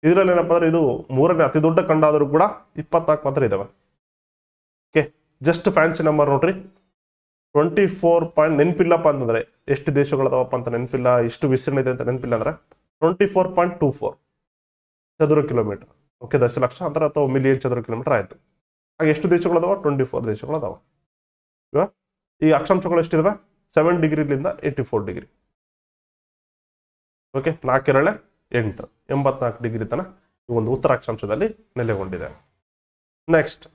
ಇದರಲ್ಲಿ ಏನಪ್ಪ ಅಂದ್ರೆ ಇದು ಮೂರನೇ ಅತಿ ದೊಡ್ಡ ಖಂಡ ಆದರೂ ಕೂಡ ಇಪ್ಪತ್ನಾಲ್ಕು ಮಾತ್ರ ಇದಾವೆ ಓಕೆ ಜಸ್ಟ್ ಫ್ಯಾನ್ಸಿ ನಂಬರ್ ನೋಡ್ರಿ ಟ್ವೆಂಟಿ ಫೋರ್ ಪಾಯಿಂಟ್ ನೆನಪಿಲ್ಲಪ್ಪ ಅಂತಂದ್ರೆ ಎಷ್ಟು ದೇಶಗಳದಾವಪ್ಪ ಅಂತ ನೆನಪಿಲ್ಲ ಎಷ್ಟು ವಿಸ್ತೀರ್ಣ ಇದೆ ಅಂತ ನೆನಪಿಲ್ಲ ಅಂದ್ರೆ twenty four point two four ಚದುರ ಕಿಲೋಮೀಟರ್ ಓಕೆ ದಶಲಕ್ಷ ಅಂತರ ಅಥವಾ ಮಿಲಿಯನ್ ಚದರ ಕಿಲೋಮೀಟರ್ ಆಯಿತು ಹಾಗೆ ಎಷ್ಟು ಅದಾವ ಟ್ವೆಂಟಿ ಫೋರ್ ದೇಶಗಳು ಅದಾವ ಈ ಅಕ್ಷಾಂಶಗಳು ಎಷ್ಟಿದಾವೆ ಸೆವೆನ್ ಡಿಗ್ರಿಲಿಂದ ಏಯ್ಟಿ ಫೋರ್ ಡಿಗ್ರಿ ಓಕೆ ನಾಲ್ಕೆರಳೆ ಎಂಟು ಎಂಬತ್ನಾಲ್ಕು ಡಿಗ್ರಿ ತನಕ ಈ ಒಂದು ಉತ್ತರ ಅಕ್ಷಾಂಶದಲ್ಲಿ ನೆಲೆಗೊಂಡಿದೆ ನೆಕ್ಸ್ಟ್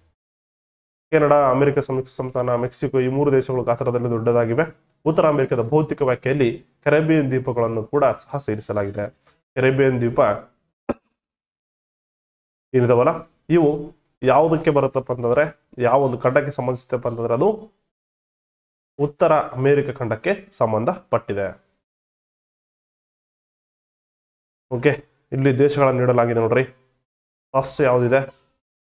ಕೆನಡಾ ಅಮೆರಿಕ ಸಂಯುಕ್ತ ಸಂಸ್ಥಾನ ಮೆಕ್ಸಿಕೋ ಈ ಮೂರು ದೇಶಗಳು ಗಾತ್ರದಲ್ಲಿ ದೊಡ್ಡದಾಗಿವೆ ಉತ್ತರ ಅಮೆರಿಕದ ಭೌತಿಕ ವ್ಯಾಖ್ಯೆಯಲ್ಲಿ ಕೆರೆಬಿಯನ್ ದ್ವೀಪಗಳನ್ನು ಕೂಡ ಸಹ ಸೇರಿಸಲಾಗಿದೆ ಕೆರೆಬಿಯನ್ ದ್ವೀಪ ಏನಿದಾವಲ್ಲ ಇವು ಯಾವುದಕ್ಕೆ ಬರುತ್ತಪ್ಪ ಅಂತಂದ್ರೆ ಯಾವ ಒಂದು ಖಂಡಕ್ಕೆ ಸಂಬಂಧಿಸುತ್ತಪ್ಪ ಅಂತಂದ್ರೆ ಅದು ಉತ್ತರ ಅಮೆರಿಕ ಖಂಡಕ್ಕೆ ಸಂಬಂಧಪಟ್ಟಿದೆ ಓಕೆ ಇಲ್ಲಿ ದೇಶಗಳನ್ನು ನೀಡಲಾಗಿದೆ ನೋಡ್ರಿ ಫಸ್ಟ್ ಯಾವುದಿದೆ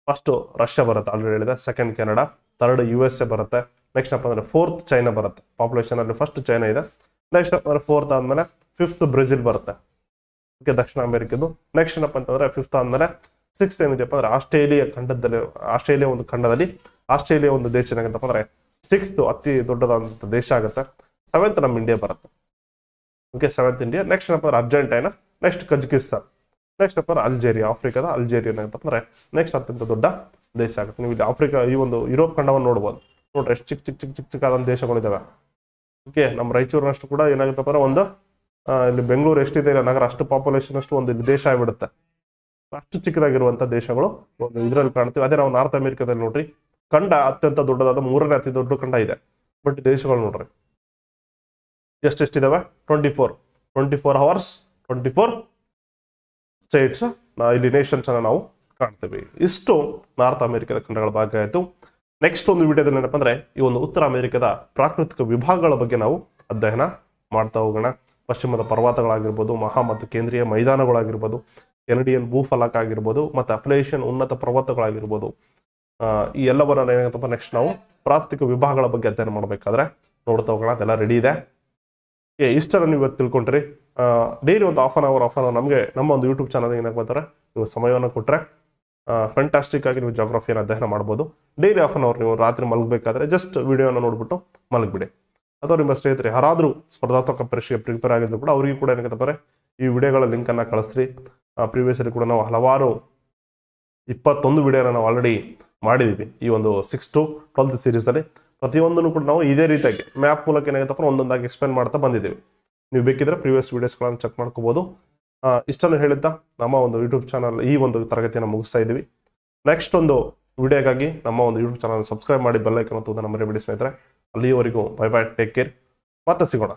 ಫಸ್ಟ್ ರಷ್ಯಾ ಬರುತ್ತೆ ಆಲ್ರೆಡಿ ಹೇಳಿದೆ second Canada third U S A ಬರುತ್ತೆ ನೆಕ್ಸ್ಟ್ ಅಪ್ಪ ಅಂದ್ರೆ ಫೋರ್ತ್ ಚೈನಾ ಬರುತ್ತೆ ಪಾಪ್ಯುಲೇಷನ್ ಅಲ್ಲಿ ಫಸ್ಟ್ ಚೈನಾ ಇದೆ ನೆಕ್ಸ್ಟ್ ಅಪ್ಪ ಅಂದ್ರೆ ಫೋರ್ತ್ ಆದಮೇಲೆ ಫಿಫ್ತ್ ಬ್ರೆಜಿಲ್ ಬರುತ್ತೆ ಓಕೆ ದಕ್ಷಿಣ ಅಮೆರಿಕದ್ದು ನೆಕ್ಸ್ಟ್ ಏನಪ್ಪ ಅಂತಂದ್ರೆ ಫಿಫ್ತ್ ಆದ್ಮೇಲೆ ಸಿಕ್ಸ್ ಏನಿದೆಯಪ್ಪ ಅಂದ್ರೆ ಆಸ್ಟ್ರೇಲಿಯಾ ಖಂಡದಲ್ಲಿ ಆಸ್ಟ್ರೇಲಿಯಾ ಒಂದು ಖಂಡದಲ್ಲಿ ಆಸ್ಟ್ರೇಲಿಯಾ ಒಂದು ದೇಶ ಏನಾಗುತ್ತೆ ಅಂದ್ರೆ ಸಿಕ್ಸ್ತ್ ಅತಿ ದೊಡ್ಡದಾದಂಥ ದೇಶ ಆಗುತ್ತೆ ಸೆವೆಂತ್ ನಮ್ಮ ಇಂಡಿಯಾ ಬರುತ್ತೆ ಓಕೆ ಸೆವೆಂತ್ ಇಂಡಿಯಾ ನೆಕ್ಸ್ಟ್ ಏನಪ್ಪ ಅಂದ್ರೆ ಅರ್ಜೆಂಟೈನಾ ನೆಕ್ಸ್ಟ್ ಕಜಕಿಸ್ತಾನ್ ನೆಕ್ಸ್ಟ್ ಅಪ್ಪ ಅಲ್ಜೇರಿಯಾ ಆಫ್ರಿಕಾದ ಅಲ್ಜೇರಿಯಾ ಏನಾಗತ್ತಪ್ಪ ಅಂದ್ರೆ ನೆಕ್ಸ್ಟ್ ಅತ್ಯಂತ ದೊಡ್ಡ ದೇಶ ಆಗುತ್ತೆ ನೀವು ಇಲ್ಲಿ ಆಫ್ರಿಕಾ ಈ ಒಂದು ಯುರೋಪ್ ಖಂಡವನ್ನು ನೋಡ್ಬೋದು ನೋಡ್ರಿ ಎಷ್ಟು ಚಿಕ್ಕ ಚಿಕ್ಕ ಚಿಕ್ ಚಿಕ್ಕ ಆದಂತ ದೇಶಗಳಿದ್ದಾವೆ ಓಕೆ ನಮ್ಮ ರಾಯಚೂರಿನಷ್ಟು ಕೂಡ ಏನಾಗುತ್ತಪ್ಪ ಅಂದ್ರೆ ಒಂದು ಇಲ್ಲಿ ಬೆಂಗಳೂರು ಎಷ್ಟಿದೆ ನಗರ ಅಷ್ಟು ಪಾಪ್ಯುಲೇಷನ್ ಅಷ್ಟು ಒಂದು ದೇಶ ಆಗಿಬಿಡುತ್ತೆ ಅಷ್ಟು ಚಿಕ್ಕದಾಗಿರುವಂತಹ ದೇಶಗಳು ಒಂದು ಇದರಲ್ಲಿ ಕಾಣ್ತೀವಿ ಅದೇ ನಾವು ನಾರ್ತ್ ಅಮೆರಿಕಾದಲ್ಲಿ ನೋಡ್ರಿ ಖಂಡ ಅತ್ಯಂತ ದೊಡ್ಡದಾದ ಮೂರನೇ ಅತಿ ದೊಡ್ಡ ಖಂಡ ಇದೆ ಬಟ್ ದೇಶಗಳು ನೋಡ್ರಿ ಎಷ್ಟೆಷ್ಟಿದಾವೆ twenty four twenty four hours twenty four states ಇಲ್ಲಿ ನೇಷನ್ಸ್ ಅನ್ನ ನಾವು ಕಾಣ್ತೇವೆ ಇಷ್ಟು ನಾರ್ತ್ ಅಮೆರಿಕದ ಖಂಡಗಳ ಭಾಗ ಆಯಿತು ನೆಕ್ಸ್ಟ್ ಒಂದು ವಿಡಿಯೋದಲ್ಲಿ ಏನಪ್ಪ ಅಂದ್ರೆ ಈ ಒಂದು ಉತ್ತರ ಅಮೆರಿಕದ ಪ್ರಾಕೃತಿಕ ವಿಭಾಗಗಳ ಬಗ್ಗೆ ನಾವು ಅಧ್ಯಯನ ಮಾಡ್ತಾ ಹೋಗೋಣ ಪಶ್ಚಿಮದ ಪರ್ವತಗಳಾಗಿರ್ಬೋದು ಮಹಾ ಮತ್ತು ಕೇಂದ್ರೀಯ ಮೈದಾನಗಳಾಗಿರ್ಬೋದು ಭೂ ಭೂಫಲಕ ಆಗಿರ್ಬೋದು ಮತ್ತು ಅಪ್ಲೇಶನ್ ಉನ್ನತ ಪರ್ವತಗಳಾಗಿರ್ಬೋದು ಈ ಎಲ್ಲವನ್ನ ಏನಾಗುತ್ತಪ್ಪ ನೆಕ್ಸ್ಟ್ ನಾವು ಪ್ರಾಥಮಿಕ ವಿಭಾಗಗಳ ಬಗ್ಗೆ ಅಧ್ಯಯನ ಮಾಡಬೇಕಾದ್ರೆ ನೋಡ್ತಾ ಹೋಗೋಣ ಅದೆಲ್ಲ ರೆಡಿ ಇದೆ ಏ ಇಷ್ಟನ್ನು ನೀವು ಇವತ್ತು ತಿಳ್ಕೊಂಡ್ರಿ ಡೈಲಿ ಒಂದು half an hour half an hour ನಮಗೆ ನಮ್ಮ ಒಂದು ಯೂಟ್ಯೂಬ್ ಚಾನಲ್ ಏನಾಗ್ತಾರೆ ನೀವು ಸಮಯವನ್ನು ಕೊಟ್ಟರೆ ಫ್ಯಾಂಟಾಸ್ಟಿಕ್ ಆಗಿ ನೀವು ಜಾಗ್ರಫಿಯನ್ನು ಅಧ್ಯಯನ ಮಾಡ್ಬೋದು ಡೈಲಿ ಆಫ್ ಅನ್ ಅವರ್ ನೀವು ರಾತ್ರಿ ಮಲಗಬೇಕಾದ್ರೆ ಜಸ್ಟ್ ವಿಡಿಯೋನ ನೋಡಿಬಿಟ್ಟು ಮಲಗಿಬಿಡಿ ಅಥವಾ ನಿಮ್ಮ ಸ್ನೇಹಿತರೆ ಯಾರಾದರೂ ಸ್ಪರ್ಧಾತ್ಮಕ ಪರೀಕ್ಷೆಗೆ ಪ್ರಿಪೇರ್ ಆಗಿದ್ರು ಕೂಡ ಅವರಿಗೂ ಕೂಡ ಏನಾಗುತ್ತೆ ಈ ವಿಡಿಯೋಗಳ ಲಿಂಕನ್ನು ಕಳಿಸ್ರಿ ಅಲ್ಲಿ ಕೂಡ ನಾವು ಹಲವಾರು ಇಪ್ಪತ್ತೊಂದು ವಿಡಿಯೋನ ನಾವು ಆಲ್ರೆಡಿ ಮಾಡಿದ್ದೀವಿ ಈ ಒಂದು ಸಿಕ್ಸ್ ಟು ಟ್ವೆಲ್ತ್ ಸೀರೀಸಲ್ಲಿ ಪ್ರತಿಯೊಂದನ್ನು ಕೂಡ ನಾವು ಇದೇ ರೀತಿಯಾಗಿ ಮ್ಯಾಪ್ ಮೂಲಕ ಏನಾಗುತ್ತಪ್ಪ ಒಂದೊಂದಾಗಿ ಎಕ್ಸ್ಪ್ಲೇನ್ ಮಾಡ್ತಾ ಬಂದಿದ್ದೀವಿ ನೀವು ಬೇಕಿದ್ರೆ ಪ್ರೀವಿಯಸ್ ವೀಡಿಯೋಸ್ಗಳನ್ನು ಚೆಕ್ ಮಾಡ್ಕೋಬೋದು ಇಷ್ಟನ್ನು ಹೇಳಿದ್ದ ನಮ್ಮ ಒಂದು ಯೂಟ್ಯೂಬ್ ಚಾನಲ್ ಈ ಒಂದು ತರಗತಿಯನ್ನು ಮುಗಿಸ್ತಾ ಇದ್ದೀವಿ ನೆಕ್ಸ್ಟ್ ಒಂದು ವಿಡಿಯೋಗಾಗಿ ನಮ್ಮ ಒಂದು ಯೂಟ್ಯೂಬ್ ಚಾನಲ್ ಸಬ್ಸ್ಕ್ರೈಬ್ ಮಾಡಿ ಬೆಲ್ಲೈಕನ್ನು ತುಂಬ ನಮ್ಮ ಬಿಡಿ ಸ್ನೇಹಿತರೆ ಅಲ್ಲಿಯವರೆಗೂ ಬೈ ಬೈ ಟೇಕ್ ಕೇರ್ ಮತ್ತೆ ಸಿಗೋಣ